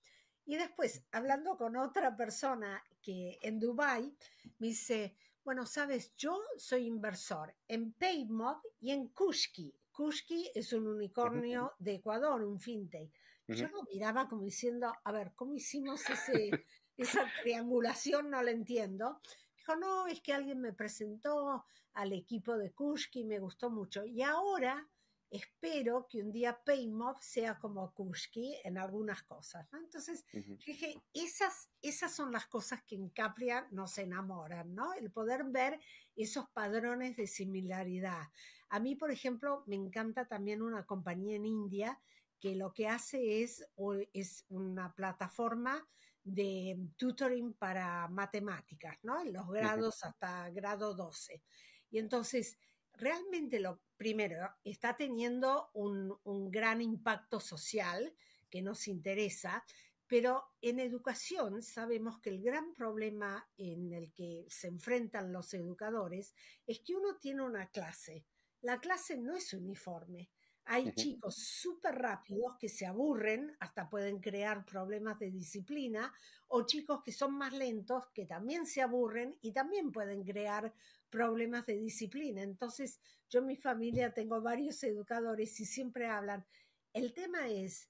Y después, hablando con otra persona que en Dubái, me dice, bueno, sabes, yo soy inversor en Paymob y en Kushki. Kushki es un unicornio de Ecuador, un fintech. Yo lo miraba como diciendo, a ver, ¿cómo hicimos ese, esa triangulación? No la entiendo. Dijo, no, es que alguien me presentó al equipo de Kushki, me gustó mucho. Y ahora espero que un día Paymov sea como Kushki en algunas cosas. Entonces, dije, esas, esas son las cosas que en Capria nos enamoran, ¿no? El poder ver esos padrones de similaridad. A mí, por ejemplo, me encanta también una compañía en India que lo que hace es, es una plataforma de tutoring para matemáticas, ¿no? En los grados hasta grado 12. Y entonces, realmente lo, primero, está teniendo un, gran impacto social que nos interesa, pero en educación sabemos que el gran problema en el que se enfrentan los educadores es que uno tiene una clase. La clase no es uniforme. Hay chicos súper rápidos que se aburren, hasta pueden crear problemas de disciplina, o chicos que son más lentos, que también se aburren y también pueden crear problemas de disciplina. Entonces, yo en mi familia tengo varios educadores y siempre hablan. El tema es,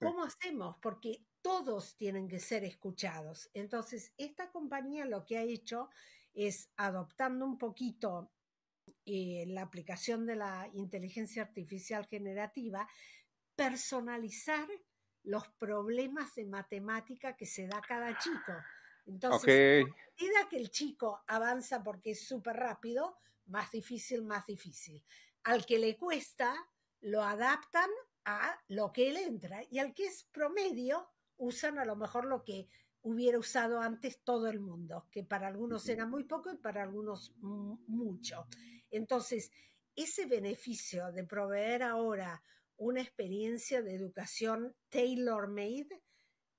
¿cómo hacemos? Porque todos tienen que ser escuchados. Entonces, esta compañía lo que ha hecho es adoptando un poquito eh, la aplicación de la inteligencia artificial generativa, personalizar los problemas de matemática que se da cada chico. Entonces, a medida que el chico avanza porque es súper rápido, más difícil, más difícil. Al que le cuesta, lo adaptan a lo que él entra y al que es promedio, usan a lo mejor lo que hubiera usado antes todo el mundo, que para algunos era muy poco y para algunos mucho. Entonces, ese beneficio de proveer ahora una experiencia de educación tailor-made,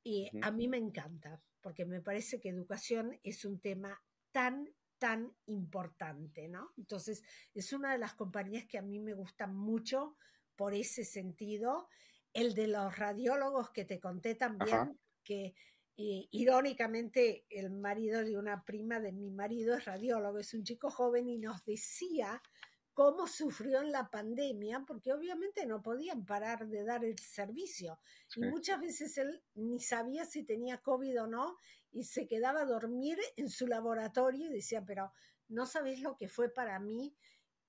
eh, a mí me encanta, porque me parece que educación es un tema tan tan importante, ¿no? Entonces, es una de las compañías que a mí me gusta mucho por ese sentido. El de los radiólogos que te conté también, que eh, irónicamente el marido de una prima de mi marido es radiólogo, es un chico joven y nos decía cómo sufrió en la pandemia, porque obviamente no podían parar de dar el servicio. Y muchas veces él ni sabía si tenía COVID o no y se quedaba a dormir en su laboratorio y decía, pero no sabéis lo que fue para mí,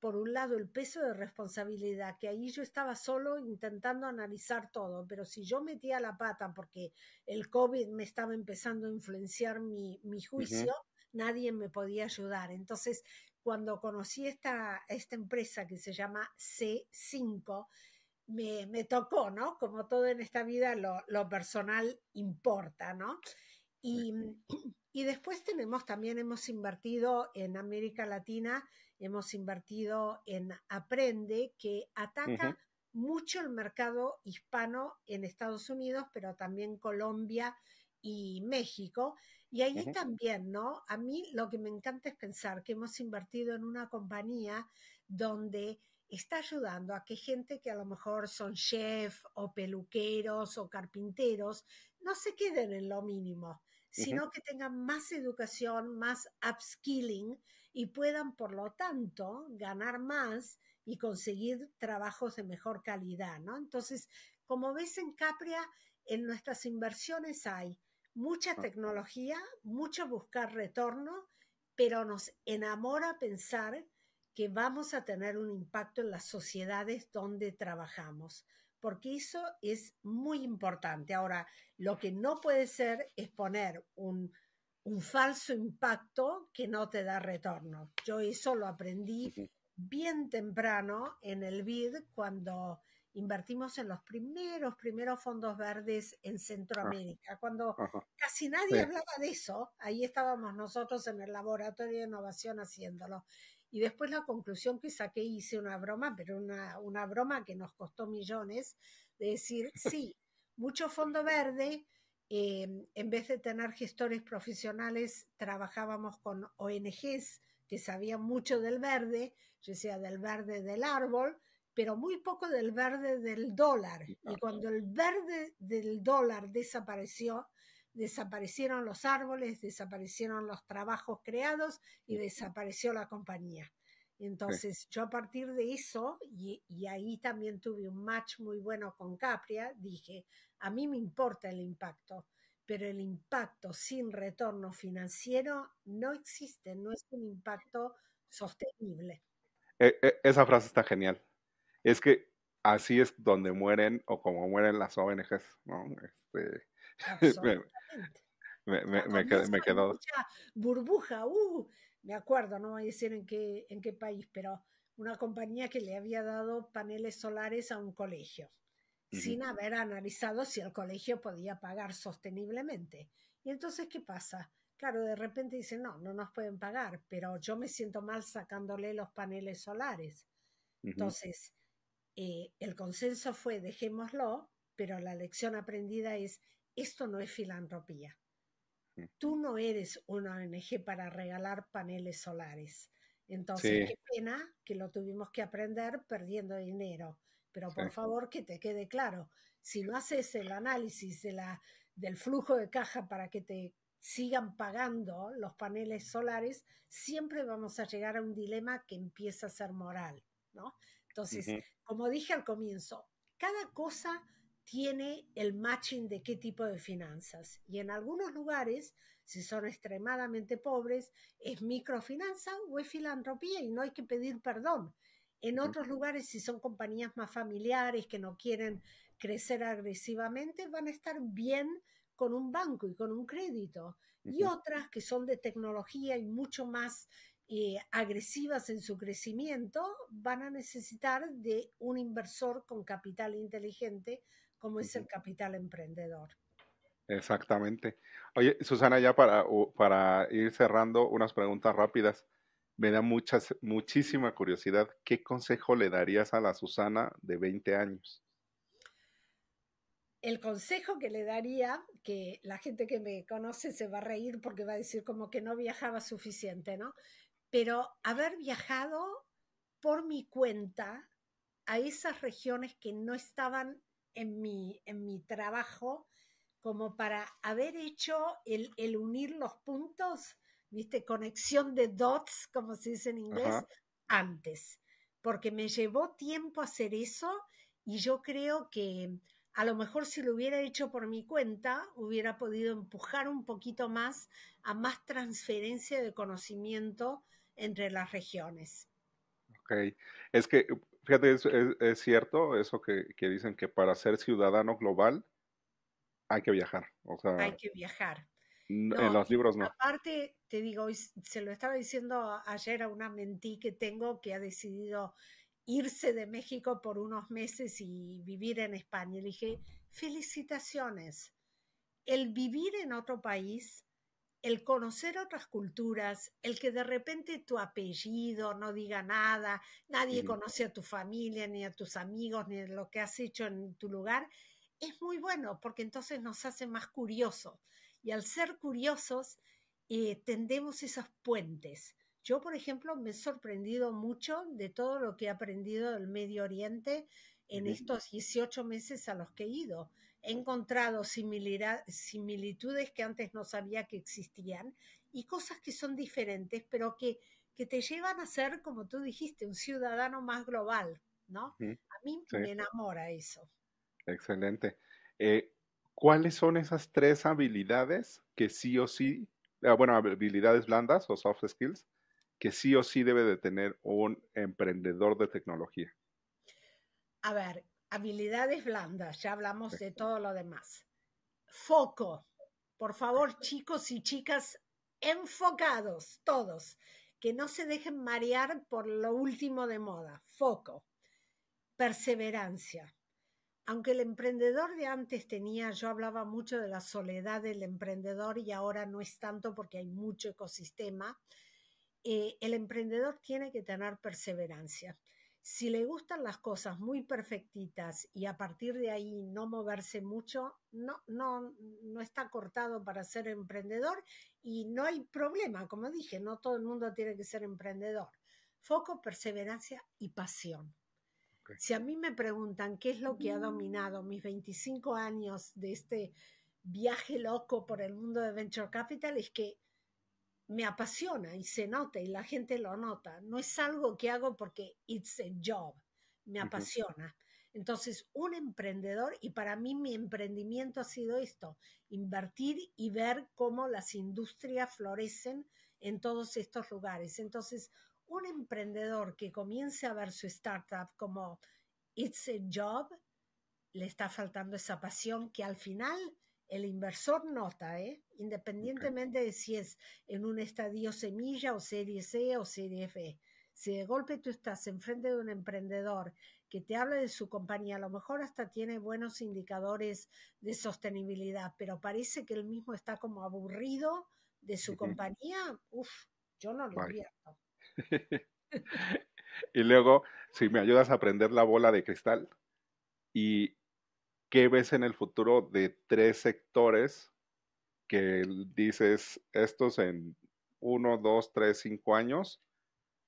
por un lado, el peso de responsabilidad, que ahí yo estaba solo intentando analizar todo, pero si yo metía la pata porque el COVID me estaba empezando a influenciar mi, juicio, nadie me podía ayudar. Entonces, cuando conocí esta, esta empresa que se llama C5, me, tocó, ¿no? Como todo en esta vida, lo, personal importa, ¿no? Y, y, después tenemos también, hemos invertido en América Latina, hemos invertido en Aprende, que ataca mucho el mercado hispano en Estados Unidos, pero también Colombia y México. Y ahí también, ¿no? A mí lo que me encanta es pensar que hemos invertido en una compañía donde está ayudando a que gente que a lo mejor son chef o peluqueros o carpinteros no se queden en lo mínimo, sino que tengan más educación, más upskilling y puedan, por lo tanto, ganar más y conseguir trabajos de mejor calidad, ¿no? Entonces, como ves en Capria, en nuestras inversiones hay mucha tecnología, mucho buscar retorno, pero nos enamora pensar que vamos a tener un impacto en las sociedades donde trabajamos, porque eso es muy importante. Ahora, lo que no puede ser es poner un, falso impacto que no te da retorno. Yo eso lo aprendí bien temprano en el BID cuando invertimos en los primeros, primeros fondos verdes en ah, Centroamérica, cuando casi nadie hablaba de eso, ahí estábamos nosotros en el laboratorio de innovación haciéndolo. Y después la conclusión que saqué, hice una broma, pero una, broma que nos costó millones, de decir, *laughs* sí, mucho fondo verde, em, en vez de tener gestores profesionales, trabajábamos con ONGs que sabían mucho del verde, yo sea del verde del árbol, pero muy poco del verde del dólar. Y cuando el verde del dólar desapareció, desaparecieron los árboles, desaparecieron los trabajos creados y desapareció la compañía. Entonces yo a partir de eso, y, ahí también tuve un match muy bueno con Capria, dije, a mí me importa el impacto, pero el impacto sin retorno financiero no existe, no es un impacto sostenible.
E, e, esa frase está genial es que así es donde mueren o como mueren las ONGs, ¿no? Este, me, me, me, quedó...
burbuja, uh, me acuerdo, no voy a decir en qué, en qué país, pero una compañía que le había dado paneles solares a un colegio, sin haber analizado si el colegio podía pagar sosteniblemente. Y entonces, ¿qué pasa? Claro, de repente dicen, no, no nos pueden pagar, pero yo me siento mal sacándole los paneles solares.
Entonces,
eh, el consenso fue dejémoslo, pero la lección aprendida es esto no es filantropía. Mm. Tú no eres una ONG para regalar paneles solares. Entonces, qué pena que lo tuvimos que aprender perdiendo dinero. Pero por favor que te quede claro, si no haces el análisis del flujo de caja para que te sigan pagando los paneles solares, siempre vamos a llegar a un dilema que empieza a ser moral. Entonces, como dije al comienzo, cada cosa tiene el matching de qué tipo de finanzas. Y en algunos lugares, si son extremadamente pobres, es microfinanza o es filantropía y no hay que pedir perdón. En otros lugares, si son compañías más familiares que no quieren crecer agresivamente, van a estar bien con un banco y con un crédito. Y otras que son de tecnología y mucho más eh, agresivas en su crecimiento, van a necesitar de un inversor con capital inteligente como es el capital emprendedor.
Exactamente. Oye, Susana, ya para, para ir cerrando, unas preguntas rápidas. Me da muchas, muchísima curiosidad. ¿Qué consejo le darías a la Susana de 20 años?
El consejo que le daría, que la gente que me conoce se va a reír porque va a decir como que no viajaba suficiente, ¿no? pero haber viajado por mi cuenta a esas regiones que no estaban en mi, en mi trabajo, como para haber hecho el, unir los puntos, viste, conexión de dots, como se dice en inglés, antes, porque me llevó tiempo hacer eso y yo creo que a lo mejor si lo hubiera hecho por mi cuenta, hubiera podido empujar un poquito más a más transferencia de conocimiento entre las regiones.
Ok, es que, fíjate, es, cierto eso que, que, dicen que para ser ciudadano global hay que viajar. hay
que viajar.
en los libros no.
Aparte, te digo, se lo estaba diciendo ayer a una mentí que tengo que ha decidido irse de México por unos meses y vivir en España. Le dije, felicitaciones. El vivir en otro país el conocer otras culturas, el que de repente tu apellido no diga nada, nadie conoce a tu familia, ni a tus amigos, ni a lo que has hecho en tu lugar, es muy bueno porque entonces nos hace más curiosos. Y al ser curiosos, eh, tendemos esos puentes. Yo, por ejemplo, me he sorprendido mucho de todo lo que he aprendido del Medio Oriente en estos 18 meses a los que he ido he encontrado similitudes que antes no sabía que existían y cosas que son diferentes, pero que, que te llevan a ser, como tú dijiste, un ciudadano más global, ¿no? A mí me enamora eso.
Excelente. Eh, ¿Cuáles son esas tres habilidades que sí o sí, ah, bueno, habilidades blandas o soft skills, que sí o sí debe de tener un emprendedor de tecnología?
A ver, habilidades blandas, ya hablamos de todo lo demás. Foco, por favor, chicos y chicas, enfocados, todos, que no se dejen marear por lo último de moda. Foco, perseverancia. Aunque el emprendedor de antes tenía, yo hablaba mucho de la soledad del emprendedor y ahora no es tanto porque hay mucho ecosistema, eh, el emprendedor tiene que tener perseverancia. Si le gustan las cosas muy perfectitas y a partir de ahí no moverse mucho, no, no, no está cortado para ser emprendedor y no hay problema. Como dije, no todo el mundo tiene que ser emprendedor. Foco, perseverancia y pasión. Si a mí me preguntan qué es lo que ha dominado mis 25 años de este viaje loco por el mundo de Venture Capital, es que me apasiona y se nota y la gente lo nota. No es algo que hago porque it's a job, me apasiona. Entonces, un emprendedor, y para mí mi emprendimiento ha sido esto, invertir y ver cómo las industrias florecen en todos estos lugares. Entonces, un emprendedor que comience a ver su startup como it's a job, le está faltando esa pasión que al final el inversor nota, ¿eh? independientemente de si es en un estadio semilla o serie C o serie F. Si de golpe tú estás enfrente de un emprendedor que te habla de su compañía, a lo mejor hasta tiene buenos indicadores de sostenibilidad, pero parece que él mismo está como aburrido de su compañía, uff, yo no lo invierto.
*laughs* y luego, si me ayudas a aprender la bola de cristal y ¿qué ves en el futuro de tres sectores que dices estos en uno, dos, tres, cinco años?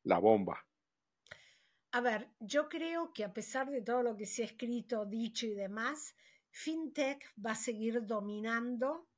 La bomba.
A ver, yo creo que a pesar de todo lo que se ha escrito, dicho y demás, FinTech va a seguir dominando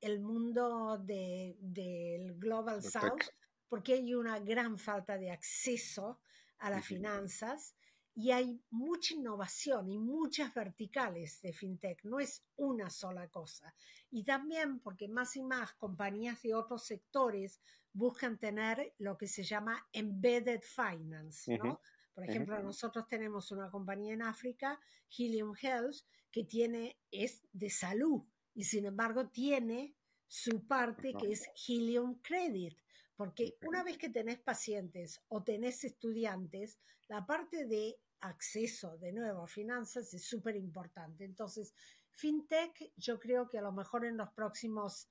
el mundo del Global South porque hay una gran falta de acceso a las finanzas y hay mucha innovación y muchas verticales de fintech, no es una sola cosa. Y también porque más y más compañías de otros sectores buscan tener lo que se llama embedded finance, ¿no? Por ejemplo, nosotros tenemos una compañía en África, Helium Health, que tiene, es de salud y sin embargo tiene su parte que es Helium Credit, porque una vez que tenés pacientes o tenés estudiantes, la parte de acceso de nuevo a finanzas es súper importante. Entonces, FinTech, yo creo que a lo mejor en los próximos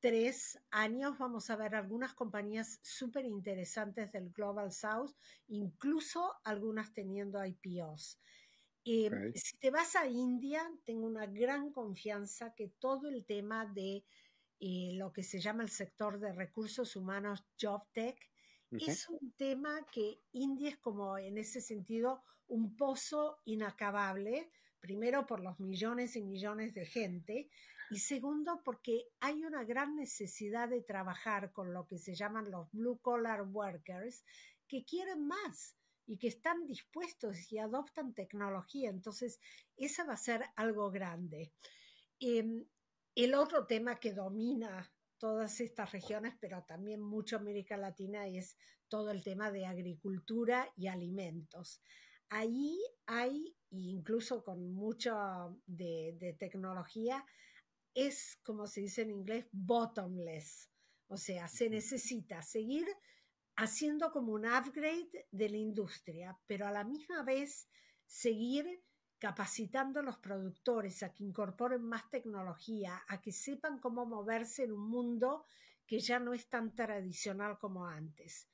tres años vamos a ver algunas compañías súper interesantes del Global South, incluso algunas teniendo IPOs. Em, si te vas a India, tengo una gran confianza que todo el tema de lo que se llama el sector de recursos humanos Job Tech es un tema que India es como en ese sentido un pozo inacabable, primero por los millones y millones de gente y segundo porque hay una gran necesidad de trabajar con lo que se llaman los blue collar workers que quieren más y que están dispuestos y adoptan tecnología. Entonces, esa va a ser algo grande. Em, el otro tema que domina todas estas regiones, pero también mucho América Latina, es todo el tema de agricultura y alimentos. Ahí hay, incluso con mucho de, tecnología, es, como se dice en inglés, bottomless. O sea, se necesita seguir haciendo como un upgrade de la industria, pero a la misma vez seguir capacitando a los productores a que incorporen más tecnología, a que sepan cómo moverse en un mundo que ya no es tan tradicional como antes.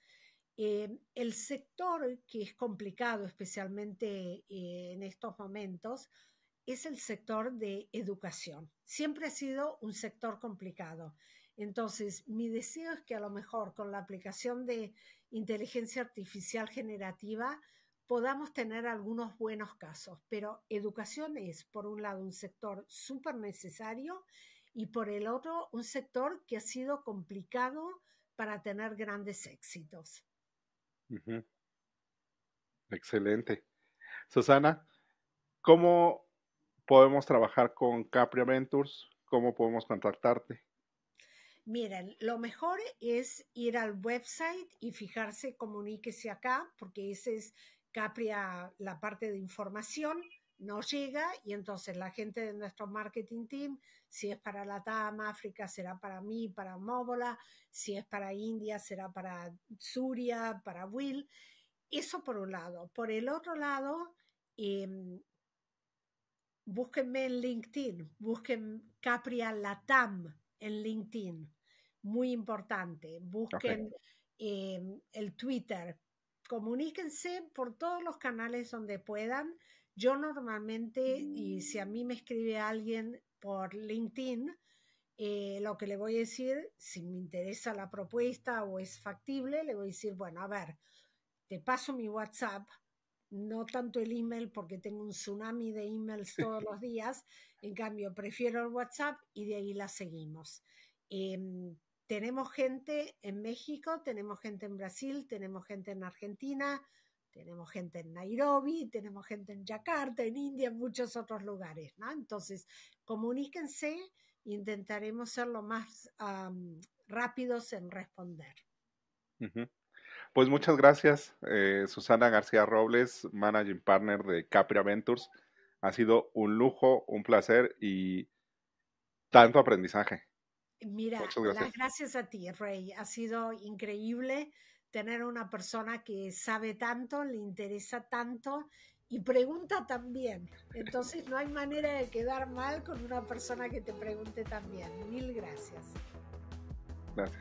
Eh, el sector que es complicado, especialmente eh, en estos momentos, es el sector de educación. Siempre ha sido un sector complicado. Entonces, mi deseo es que a lo mejor con la aplicación de inteligencia artificial generativa podamos tener algunos buenos casos, pero educación es, por un lado, un sector súper necesario y por el otro, un sector que ha sido complicado para tener grandes éxitos.
Excelente. Susana, ¿cómo podemos trabajar con Capri Ventures? ¿Cómo podemos contactarte?
Miren, lo mejor es ir al website y fijarse, comuníquese acá, porque ese es Capria, la parte de información, no llega y entonces la gente de nuestro marketing team, si es para la TAM, África, será para mí, para Móbola, si es para India, será para Suria, para Will. Eso por un lado. Por el otro lado, em, búsquenme en LinkedIn, busquen Capria Latam en LinkedIn, muy importante. Busquen em, el Twitter, comuníquense por todos los canales donde puedan. Yo normalmente, y si a mm. mí me escribe alguien por LinkedIn, eh, lo que le voy a decir, si me interesa la propuesta o es factible, le voy a decir, bueno, a ver, te paso mi WhatsApp, no tanto el email porque tengo un tsunami de emails todos los *laughs* días, en cambio prefiero el WhatsApp y de ahí la seguimos. Em, tenemos gente en México, tenemos gente en Brasil, tenemos gente en Argentina, tenemos gente en Nairobi, tenemos gente en Yakarta, en India, en muchos otros lugares, ¿no? Entonces, comuníquense, intentaremos ser lo más rápidos en responder.
Pues muchas gracias, eh, Susana García Robles, Managing Partner de Capri Ventures. Ha sido un lujo, un placer y tanto aprendizaje.
Mira, las gracias a ti, Rey. Ha sido increíble tener una persona que sabe tanto, le interesa tanto y pregunta también. Entonces no hay manera de quedar mal con una persona que te pregunte también. Mil gracias.
Gracias.